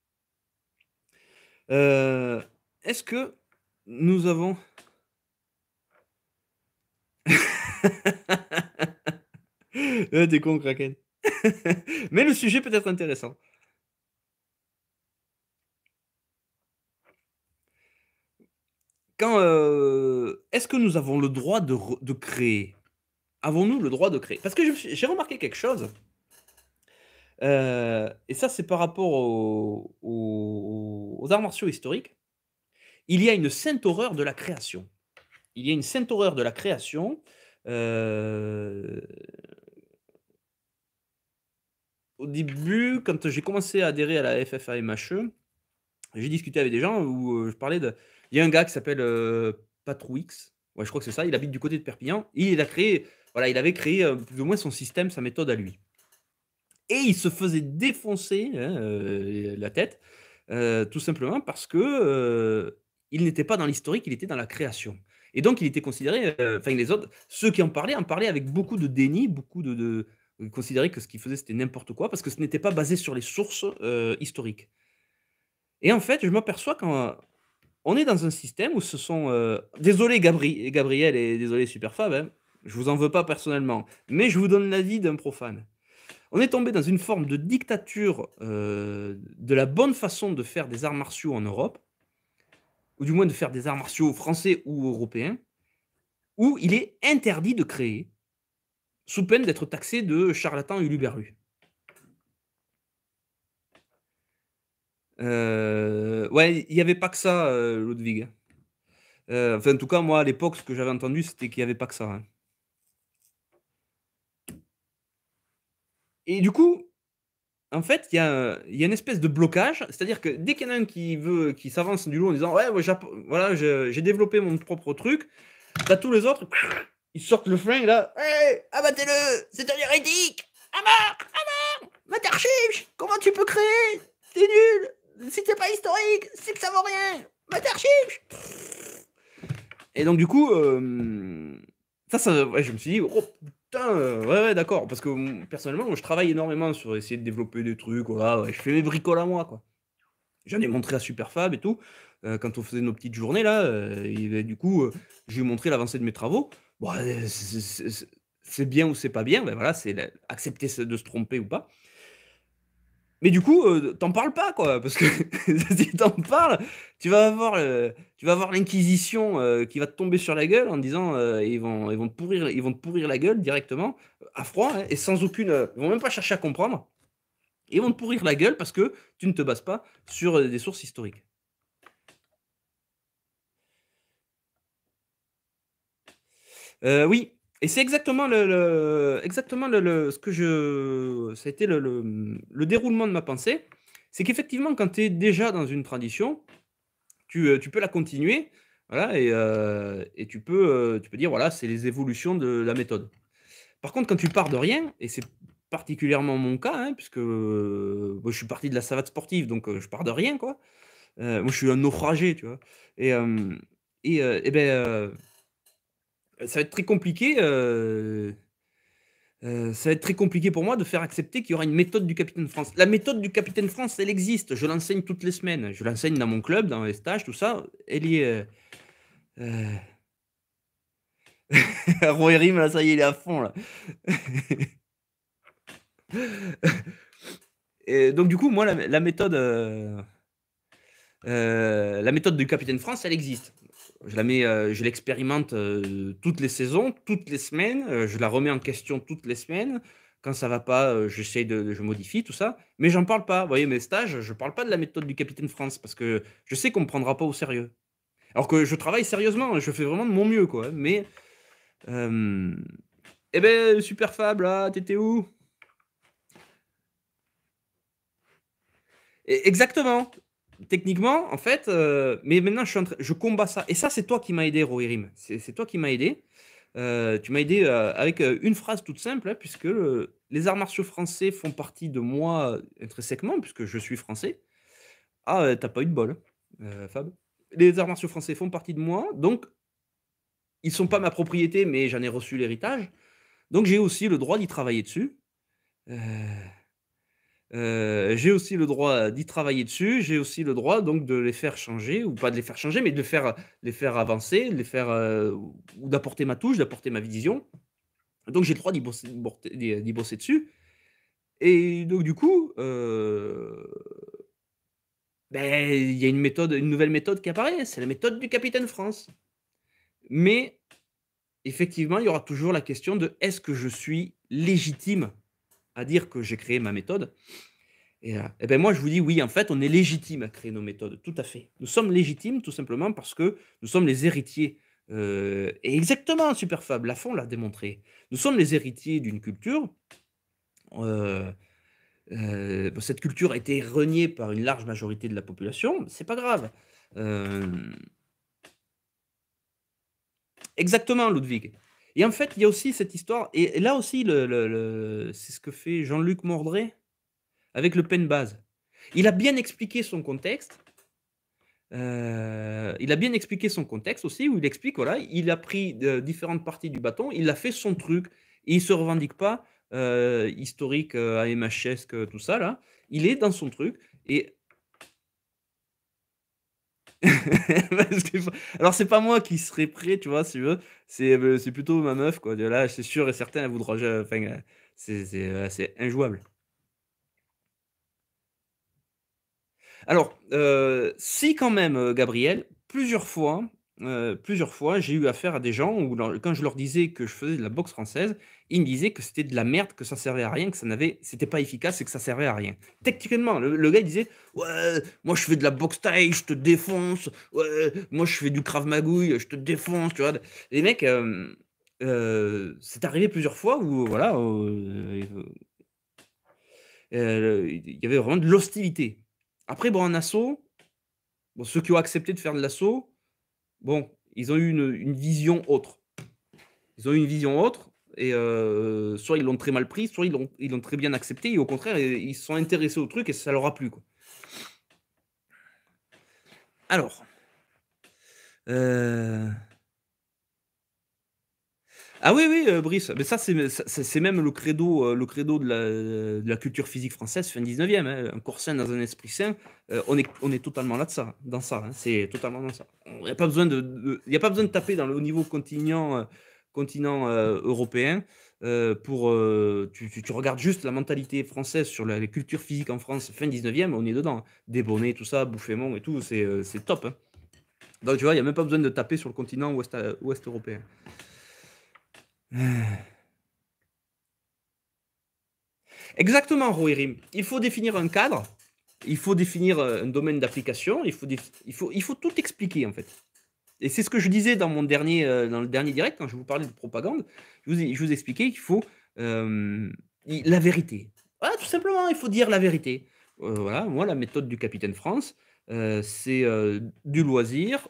Euh, est-ce que nous avons... Euh, t'es con, Kraken. Mais le sujet peut être intéressant. Quand est-ce que nous avons le droit de créer Avons-nous le droit de créer Parce que j'ai remarqué quelque chose et ça, c'est par rapport aux, arts martiaux historiques. Il y a une sainte horreur de la création. Il y a une sainte horreur de la création. Au début, quand j'ai commencé à adhérer à la FFAMHE, j'ai discuté avec des gens où je parlais de. Il y a un gars qui s'appelle Patrouix. Ouais, je crois que c'est ça. Il habite du côté de Perpignan. Il a créé, voilà, il avait créé plus ou moins son système, sa méthode à lui et il se faisait défoncer hein, euh, la tête, euh, tout simplement parce que euh, il n'était pas dans l'historique, il était dans la création. Et donc, il était considéré, enfin, les autres, ceux qui en parlaient, en parlaient avec beaucoup de déni, beaucoup de, considérer que ce qu'il faisait c'était n'importe quoi parce que ce n'était pas basé sur les sources historiques. Et en fait, je m'aperçois qu'on on est dans un système où ce sont. Désolé Gabriel et désolé Superfab, je hein, je vous en veux pas personnellement, mais je vous donne l'avis d'un profane. On est tombé dans une forme de dictature euh, de la bonne façon de faire des arts martiaux en Europe, ou du moins de faire des arts martiaux français ou européens, où il est interdit de créer, sous peine d'être taxé de charlatan Uluberlu. Euh, ouais, il n'y avait pas que ça, euh, Ludwig. Hein. Euh, enfin, en tout cas, moi, à l'époque, ce que j'avais entendu, c'était qu'il n'y avait pas que ça. Hein. Et du coup, en fait, il y, a, une espèce de blocage. C'est-à-dire que dès qu'il y en a un qui veut, qui s'avance du lot en disant ouais, voilà, j'ai développé mon propre truc, t'as tous les autres, ils sortent le flingue là, Hé, abattez-le, c'est un hérétique, à mort, à mort, comment tu peux créer, c'est nul, si t'es pas historique, c'est que ça vaut rien, Matarchiche. Et donc du coup, euh, ça, je me suis dit, oh, euh, ouais, ouais, d'accord. Parce que mm, personnellement, moi, je travaille énormément sur essayer de développer des trucs. Voilà, je fais mes bricoles à moi, quoi. J'en ai montré à Superfab et tout. Euh, quand on faisait nos petites journées, là, euh, ben, du coup, j'ai montré l'avancée de mes travaux. c'est bien ou c'est pas bien, ben, voilà, c'est accepter de se tromper ou pas. Mais du coup, euh, t'en parles pas, quoi, parce que si t'en parles, tu vas avoir, euh, tu vas avoir l'inquisition euh, qui va te tomber sur la gueule en disant, ils vont, ils vont te pourrir, ils vont te pourrir la gueule directement à froid hein, et sans aucune, ils vont même pas chercher à comprendre. Ils vont te pourrir la gueule parce que tu ne te bases pas sur des sources historiques. oui, et c'est exactement le, exactement le, ce que je ça a été le, le déroulement de ma pensée, c'est qu'effectivement quand tu es déjà dans une tradition, tu, euh, tu peux la continuer, voilà et, euh, et tu peux euh, tu peux dire voilà c'est les évolutions de la méthode. Par contre quand tu pars de rien et c'est particulièrement mon cas hein, puisque je suis parti de la savate sportive donc je pars de rien quoi. moi je suis un naufragé tu vois et et, et eh ben euh, ça va être très compliqué. Euh, euh, ça va être très compliqué pour moi de faire accepter qu'il y aura une méthode du capitaine France. La méthode du capitaine France, elle existe. Je l'enseigne toutes les semaines. Je l'enseigne dans mon club, dans les stages, tout ça. Elle est. Euh, ah, là, ça y est, il est à fond, là. Et donc, du coup, moi, la, méthode. la méthode du capitaine France, elle existe je la mets, euh, je l'expérimente euh, toutes les saisons, toutes les semaines, euh, je la remets en question toutes les semaines. Quand ça va pas, j'essaie de, je modifie tout ça, mais j'en parle pas. Vous voyez mes stages, je parle pas de la méthode du capitaine France parce que je sais qu'on me prendra pas au sérieux. Alors que je travaille sérieusement, je fais vraiment de mon mieux quoi. Hein, mais eh ben super Fab là, ah, t'étais où Exactement techniquement, en fait, euh, mais maintenant je, combats ça. Et ça, c'est toi qui m'as aidé, Rohirim. C'est toi qui m'as aidé. Euh, tu m'as aidé euh, avec une phrase toute simple, hein, puisque les arts martiaux français font partie de moi intrinsèquement, puisque je suis français. Ah, t'as pas eu de bol, hein, Fab. Les arts martiaux français font partie de moi, donc ils sont pas ma propriété, mais j'en ai reçu l'héritage. Donc j'ai aussi le droit d'y travailler dessus. Euh, j'ai aussi le droit euh, d'y travailler dessus, j'ai aussi le droit donc de les faire changer, ou pas de les faire changer, mais de faire, les faire avancer, les faire, euh, ou d'apporter ma touche, d'apporter ma vision. Donc j'ai le droit d'y bosser, dessus. Et donc du coup, ben, il y a une, méthode, une nouvelle méthode qui apparaît, c'est la méthode du capitaine France. Mais effectivement, il y aura toujours la question de est-ce que je suis légitime à dire que j'ai créé ma méthode. Et, euh, eh ben moi, je vous dis, oui, en fait, on est légitime à créer nos méthodes, tout à fait. Nous sommes légitimes tout simplement parce que nous sommes les héritiers. Euh, et exactement, Superfab, fond l'a démontré. Nous sommes les héritiers d'une culture. Euh, bah, cette culture a été reniée par une large majorité de la population. C'est pas grave. Exactement, Ludwig. Et en fait, il y a aussi cette histoire, et, là aussi, le, c'est ce que fait Jean-Luc Mordret avec le pen base. Il a bien expliqué son contexte. Euh, il a bien expliqué son contexte aussi, où il explique, voilà, il a pris de, euh, différentes parties du bâton, il a fait son truc, et il ne se revendique pas euh, historique, euh, AMHS, tout ça, là. Il est dans son truc, et Alors, c'est pas moi qui serais prêt, tu vois, si tu veux. C'est euh, plutôt ma meuf, quoi. là, c'est sûr et certain, elle voudra. Enfin, euh, c'est euh, c'est, injouable. Alors, si quand même, Gabriel, plusieurs fois, plusieurs fois, j'ai eu affaire à des gens où, quand je leur disais que je faisais de la boxe française, ils me disaient que c'était de la merde, que ça servait à rien, que ça n'avait, c'était pas efficace et que ça servait à rien. Techniquement, le, gars disait Ouais, moi je fais de la boxe taille, je te défonce. moi je fais du Krav Magouille, je te défonce. Tu vois, les mecs, c'est arrivé plusieurs fois où, voilà, il y avait vraiment de l'hostilité. Après, bon, un assaut, bon, ceux qui ont accepté de faire de l'assaut, bon, ils ont eu une, vision autre. Ils ont eu une vision autre, et euh, soit ils l'ont très mal pris, soit ils l'ont, ils très bien accepté, et au contraire, ils se sont intéressés au truc et ça leur a plu. Alors. Euh, ah oui, oui, euh, Brice. Mais ça, c'est même le credo, euh, le credo euh, de, la, culture physique française fin 19e. Hein. Un corps sain dans un esprit sain, on, est, on est totalement là de ça, dans ça. Hein. C'est totalement dans ça. Il n'y a, pas besoin de, a pas besoin de taper dans le niveau continent, continent européen. pour, tu, tu, regardes juste la mentalité française sur les cultures physiques en France fin 19e, on est dedans. Hein. tout ça, bouffémon et tout, c'est top. Hein. Donc tu vois, il n'y a même pas besoin de taper sur le continent ouest, ouest européen. Exactement, Rouirim. Il faut définir un cadre, il faut définir euh, un domaine d'application, il faut, il, faut, il faut tout expliquer en fait. Et c'est ce que je disais dans, mon dernier, euh, dans le dernier direct, quand je vous parlais de propagande, je vous, vous expliquais qu'il faut euh, la vérité. Voilà, tout simplement, il faut dire la vérité. voilà, moi, la méthode du capitaine France, c'est du loisir,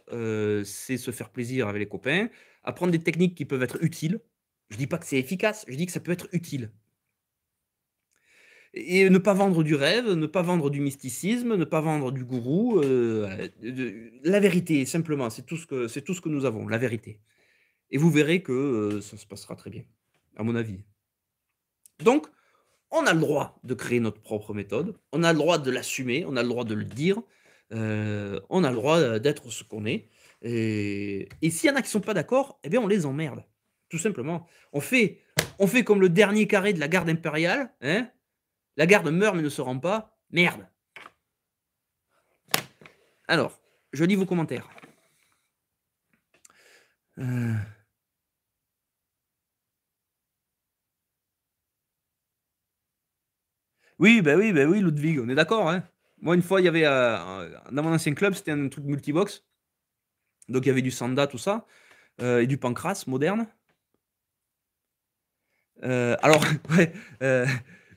c'est se faire plaisir avec les copains, apprendre des techniques qui peuvent être utiles je ne dis pas que c'est efficace, je dis que ça peut être utile. Et ne pas vendre du rêve, ne pas vendre du mysticisme, ne pas vendre du gourou. Euh, la vérité, simplement, c'est tout, ce que, tout ce que nous avons, la vérité. Et vous verrez que euh, ça se passera très bien, à mon avis. Donc, on a le droit de créer notre propre méthode, on a le droit de l'assumer, on a le droit de le dire, euh, on a le droit d'être ce qu'on est. Et, s'il y en a qui ne sont pas d'accord, eh bien on les emmerde. Tout simplement. On fait, on fait comme le dernier carré de la garde impériale. Hein la garde meurt mais ne se rend pas. Merde. Alors, je lis vos commentaires. Euh. Oui, ben oui, ben oui, Ludwig, on est d'accord. Hein. Moi, une fois, il y avait euh, dans mon ancien club, c'était un truc multibox. Donc, il y avait du Sanda, tout ça, euh, et du Pancras moderne. Euh, alors, ouais, euh,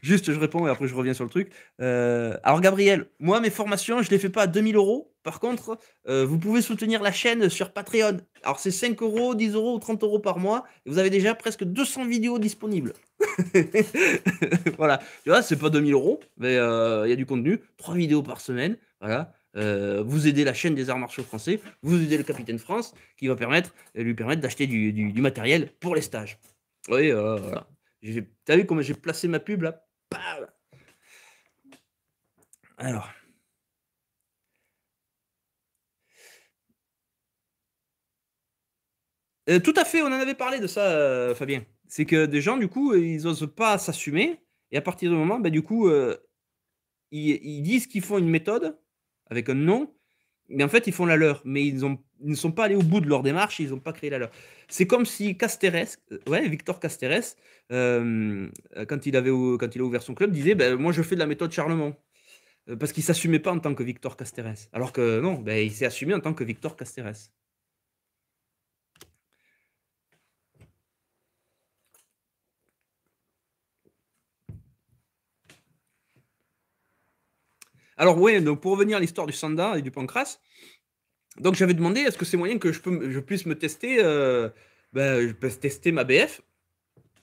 juste, je réponds et après je reviens sur le truc. Euh, alors, Gabriel, moi, mes formations, je ne les fais pas à 2000 euros. Par contre, vous pouvez soutenir la chaîne sur Patreon. Alors, c'est 5 euros, 10 euros ou 30 euros par mois. vous avez déjà presque 200 vidéos disponibles. voilà. Tu vois, c'est pas 2000 euros, mais il y a du contenu. Trois vidéos par semaine. Voilà. vous aidez la chaîne des arts martiaux français, vous aidez le capitaine France, qui va permettre, lui permettre d'acheter du matériel pour les stages. Oui, euh, T'as vu comment j'ai placé ma pub là Alors. Euh, tout à fait, on en avait parlé de ça, euh, Fabien. C'est que des gens, du coup, ils n'osent pas s'assumer. Et à partir du moment, ben, du coup, euh, ils, disent qu'ils font une méthode avec un nom, mais en fait, ils font la leur. Mais ils n'ont ils ne sont pas allés au bout de leur démarche, ils n'ont pas créé la leur. C'est comme si euh, ouais, Victor Casteres, euh, euh, quand, il avait, quand il a ouvert son club, disait ben, Moi, je fais de la méthode Charlemont. Parce qu'il ne s'assumait pas en tant que Victor Castérès. Alors que non, ben, il s'est assumé en tant que Victor Castérès. Alors, oui, pour revenir à l'histoire du Sanda et du Pancras, donc j'avais demandé est-ce que c'est moyen que je, peux, puisse me tester, euh, ben, je peux tester ma BF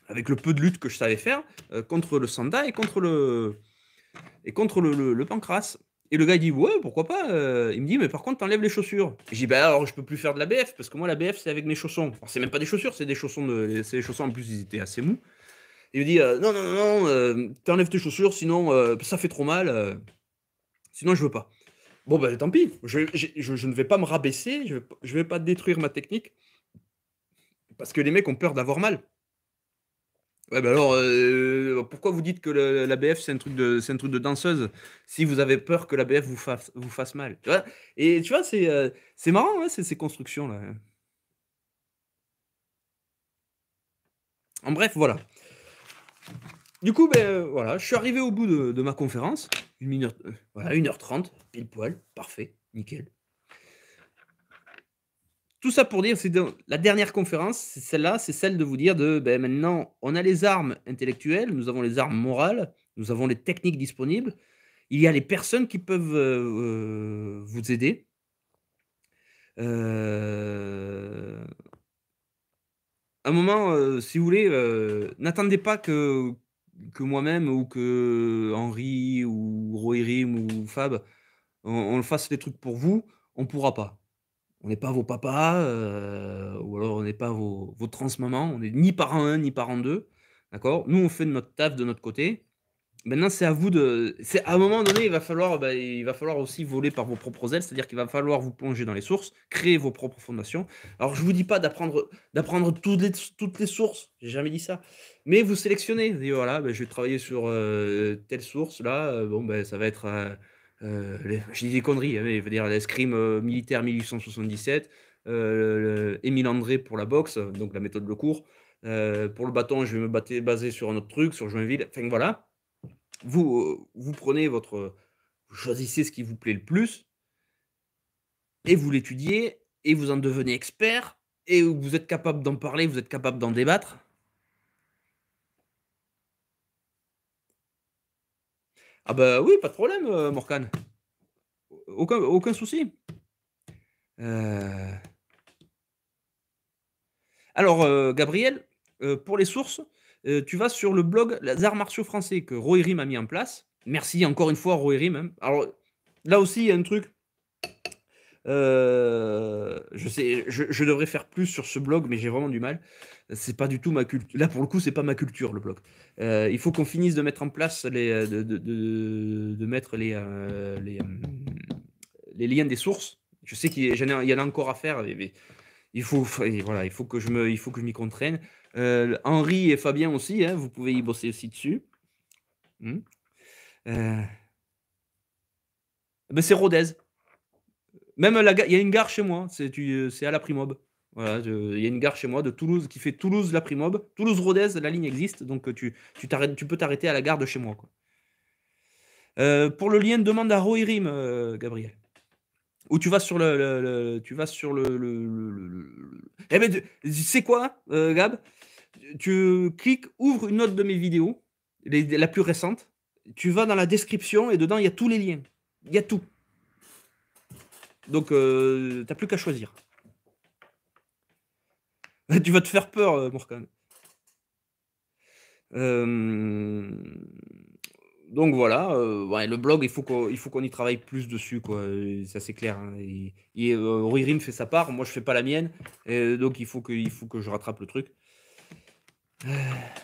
avec le peu de lutte que je savais faire euh, contre le Sanda et contre le et contre le, pancras. Et le gars il dit ouais pourquoi pas. Euh, il me dit mais par contre t'enlèves les chaussures. J'ai dit bah ben, alors je peux plus faire de la BF parce que moi la BF c'est avec mes chaussons. c'est même pas des chaussures c'est des chaussons de c'est chaussons en plus ils étaient assez mous. Il me dit non non non, non t'enlèves tes chaussures sinon ça fait trop mal. sinon je veux pas. Bon, ben tant pis, je, ne vais pas me rabaisser, je ne vais pas détruire ma technique. Parce que les mecs ont peur d'avoir mal. Ouais, ben alors, euh, pourquoi vous dites que l'ABF la BF, c'est un, truc de, c'est un truc de danseuse si vous avez peur que la BF vous fasse, vous fasse mal Et tu vois, c'est, euh, c'est marrant, hein, ces, ces constructions-là. En bref, voilà. Du coup, ben, euh, voilà, je suis arrivé au bout de, ma conférence. Une minute, euh, voilà, 1h30, pile poil, parfait, nickel. Tout ça pour dire, c'est la dernière conférence, c'est celle-là, c'est celle de vous dire de ben, maintenant, on a les armes intellectuelles, nous avons les armes morales, nous avons les techniques disponibles, il y a les personnes qui peuvent euh, vous aider. un moment, si vous voulez, n'attendez pas que, que moi-même ou que Henri ou Rohirrim ou Fab, on, fasse des trucs pour vous, on pourra pas. On n'est pas vos papas, euh, ou alors on n'est pas vos, vos trans-mamans, on n'est ni parent un ni parent deux D'accord Nous, on fait notre taf de notre côté. Maintenant, c'est à vous de. C'est à un moment donné, il va falloir, bah, il va falloir aussi voler par vos propres ailes, c'est-à-dire qu'il va falloir vous plonger dans les sources, créer vos propres fondations. Alors, je vous dis pas d'apprendre, d'apprendre toutes les, toutes les sources, j'ai jamais dit ça, mais vous sélectionnez. Vous dites, voilà, bah, je vais travailler sur euh, telle source là. Euh, bon, ben, ça va être, euh, je dis des conneries, hein, mais il veut dire l'escrime militaire 1877, Émile André pour la boxe, donc la méthode Lecour, pour le bâton, je vais me baser sur un autre truc, sur Joinville. Enfin voilà, euh, vous, prenez votre. choisissez ce qui vous plaît le plus et vous l'étudiez et vous en devenez expert et vous êtes capable d'en parler, vous êtes capable d'en débattre. Ah bah oui, pas de problème, euh, Morcan, Aucun, aucun souci. Euh. Alors, Gabriel, pour les sources, euh, tu vas sur le blog Les Arts Martiaux Français que Roerim a mis en place. Merci encore une fois Roerim. Hein. Alors là aussi, il y a un truc. Euh, je sais, je, devrais faire plus sur ce blog, mais j'ai vraiment du mal. C'est pas du tout ma culture. Là, pour le coup, c'est pas ma culture le blog. Euh, il faut qu'on finisse de mettre en place les, de, mettre les, les, liens des sources. Je sais qu'il y en a encore à faire, mais, il faut, voilà, il faut que je me, il faut que je m'y contraigne. Henri et Fabien aussi, vous pouvez y bosser aussi dessus. c'est Rodez. Même il y a une gare chez moi, c'est à la Primob. il y a une gare chez moi de Toulouse qui fait Toulouse la Primob. Toulouse-Rodez, la ligne existe, donc tu, tu, peux t'arrêter à la gare de chez moi. pour le lien, demande à Roirim, Gabriel. Ou tu vas sur le, tu vas sur le, sais quoi, Gab tu cliques, ouvre une autre de mes vidéos, la plus récente. Tu vas dans la description et dedans, il y a tous les liens. Il y a tout. Donc, euh, t'as plus qu'à choisir. tu vas te faire peur, euh, Morgan. Euh, donc voilà, ouais, le blog, il faut qu'on y travaille plus dessus, quoi. Ça c'est clair. Hein. Et, fait sa part, moi je fais pas la mienne, donc il faut il faut que je rattrape le truc.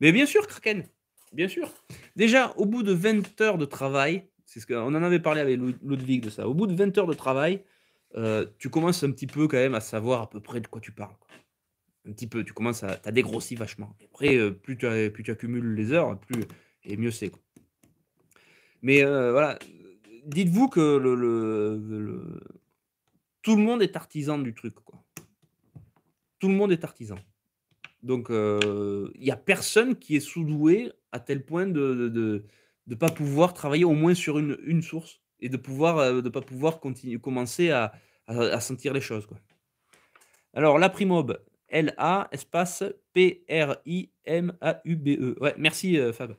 Mais bien sûr, Kraken, bien sûr. Déjà, au bout de 20 heures de travail, c'est ce qu'on en avait parlé avec Ludwig de ça, au bout de 20 heures de travail, euh, tu commences un petit peu quand même à savoir à peu près de quoi tu parles. Un petit peu, tu commences à... T'as dégrossi vachement. Après, euh, plus, tu, plus tu accumules les heures, plus et mieux c'est. Mais euh, voilà, dites-vous que le, tout le monde est artisan du truc. Quoi. Tout le monde est artisan. Donc, euh, il n'y a personne qui est sous-doué à tel point de ne pas pouvoir travailler au moins sur une, source et de ne euh, pas pouvoir commencer à, sentir les choses. Quoi. Alors, la Primob, L-A, espace P-R-I-M-A-U-B-E. Ouais, merci euh, Fab.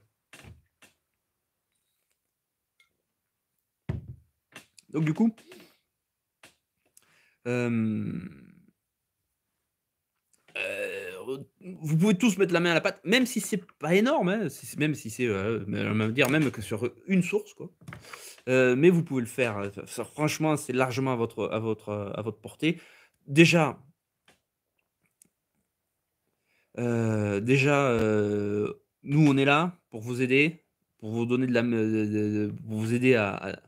Donc, du coup, euh, euh, vous pouvez tous mettre la main à la pâte, même si c'est pas énorme, hein, même si c'est, euh, dire même que sur une source, quoi. Euh, mais vous pouvez le faire. franchement, c'est largement à votre, à votre, à votre portée. Déjà, déjà, nous on est là pour vous aider, pour vous donner de la, pour vous aider à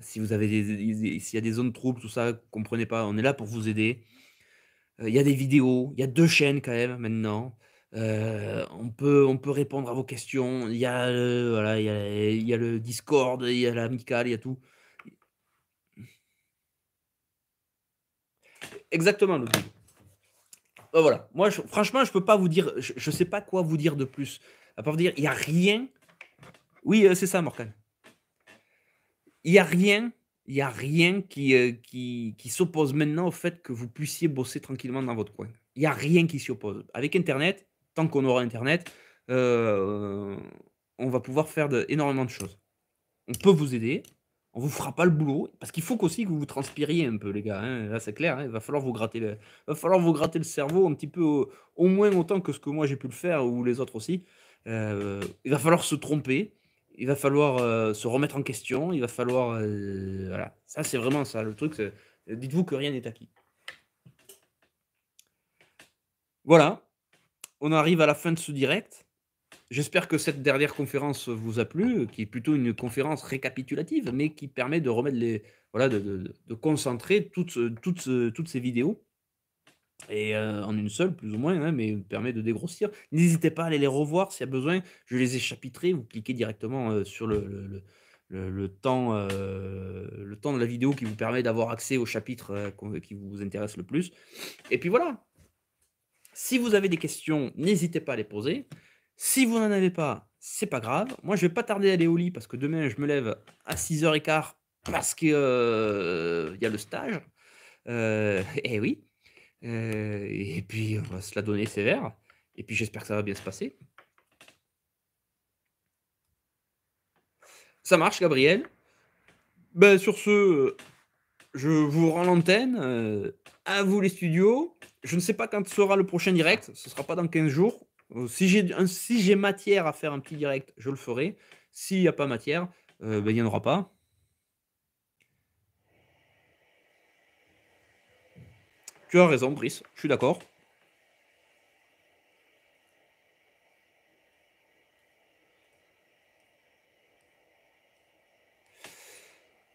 si vous avez des, s'il y a des zones troubles, tout ça, comprenez pas, on est là pour vous aider. Euh, il y a des vidéos, il y a deux chaînes quand même maintenant. Euh, on, peut, on peut répondre à vos questions. Il y a le, euh, voilà, il y a, il y a le Discord, il y a l'amical, il y a tout. Exactement, Voilà. Moi, franchement, je peux pas vous dire, je, sais pas quoi vous dire de plus. À part vous dire, il n'y a rien. Oui, c'est ça, Morgan il n'y a rien, il a rien euh, qui, qui, s'oppose maintenant au fait que vous puissiez bosser tranquillement dans votre coin. Il n'y a rien qui s'y oppose. Avec Internet, tant qu'on aura Internet, euh, on va pouvoir faire énormément de choses. On peut vous aider, on vous fera pas le boulot, parce qu'il faut aussi que vous transpiriez un peu, les gars. Hein. Là, c'est clair, hein. il va falloir, vous gratter le, falloir vous gratter le cerveau un petit peu, au, moins autant que ce que moi j'ai pu le faire, ou les autres aussi. Euh, il va falloir se tromper, il va falloir euh, se remettre en question, il va falloir... Euh, voilà, ça c'est vraiment ça, le truc, euh, dites-vous que rien n'est acquis. Voilà, on arrive à la fin de ce direct. J'espère que cette dernière conférence vous a plu, qui est plutôt une conférence récapitulative, mais qui permet de remettre les, voilà, de concentrer toutes, toutes, toutes ces vidéos et euh, en une seule plus ou moins, hein, mais permet de dégrossir. N'hésitez pas à aller les revoir s'il y a besoin. Je les ai chapitrés, vous cliquez directement euh, sur le, le, le, temps, euh, le temps de la vidéo qui vous permet d'avoir accès au chapitre qui vous intéresse le plus. Et puis voilà. Si vous avez des questions, n'hésitez pas à les poser. Si vous n'en avez pas, c'est pas grave. Moi, je vais pas tarder à aller au lit parce que demain, je me lève à 6h15 parce qu'il y a le stage. et eh oui. Euh, et puis, on va se la donner sévère. Et puis, j'espère que ça va bien se passer. Ça marche, Gabriel. Ben, sur ce, je vous rends l'antenne. Euh, à vous les studios. Je ne sais pas quand sera le prochain direct. Ce ne sera pas dans 15 jours. Euh, si j'ai si matière à faire un petit direct, je le ferai. S'il n'y a pas matière, ben, il n'y en aura pas. Tu as raison, Brice, je suis d'accord.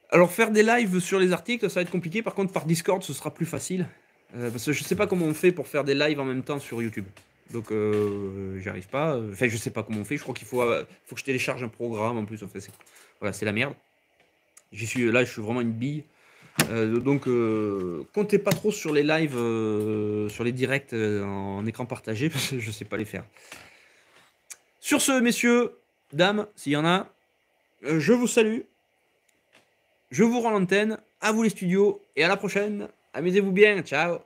Alors faire des lives sur les articles, ça va être compliqué. Par contre, par Discord, ce sera plus facile. Euh, parce que je sais pas comment on fait pour faire des lives en même temps sur YouTube. Donc euh, arrive pas. Enfin, je ne sais pas comment on fait. Je crois qu'il faut, euh, faut que je télécharge un programme en plus. c'est voilà, c'est la merde. suis là, je suis vraiment une bille. Euh, donc, euh, comptez pas trop sur les lives, euh, sur les directs en, écran partagé, parce que je sais pas les faire. Sur ce, messieurs, dames, s'il y en a, je vous salue. Je vous rends l'antenne. À vous les studios. Et à la prochaine. Amusez-vous bien. Ciao.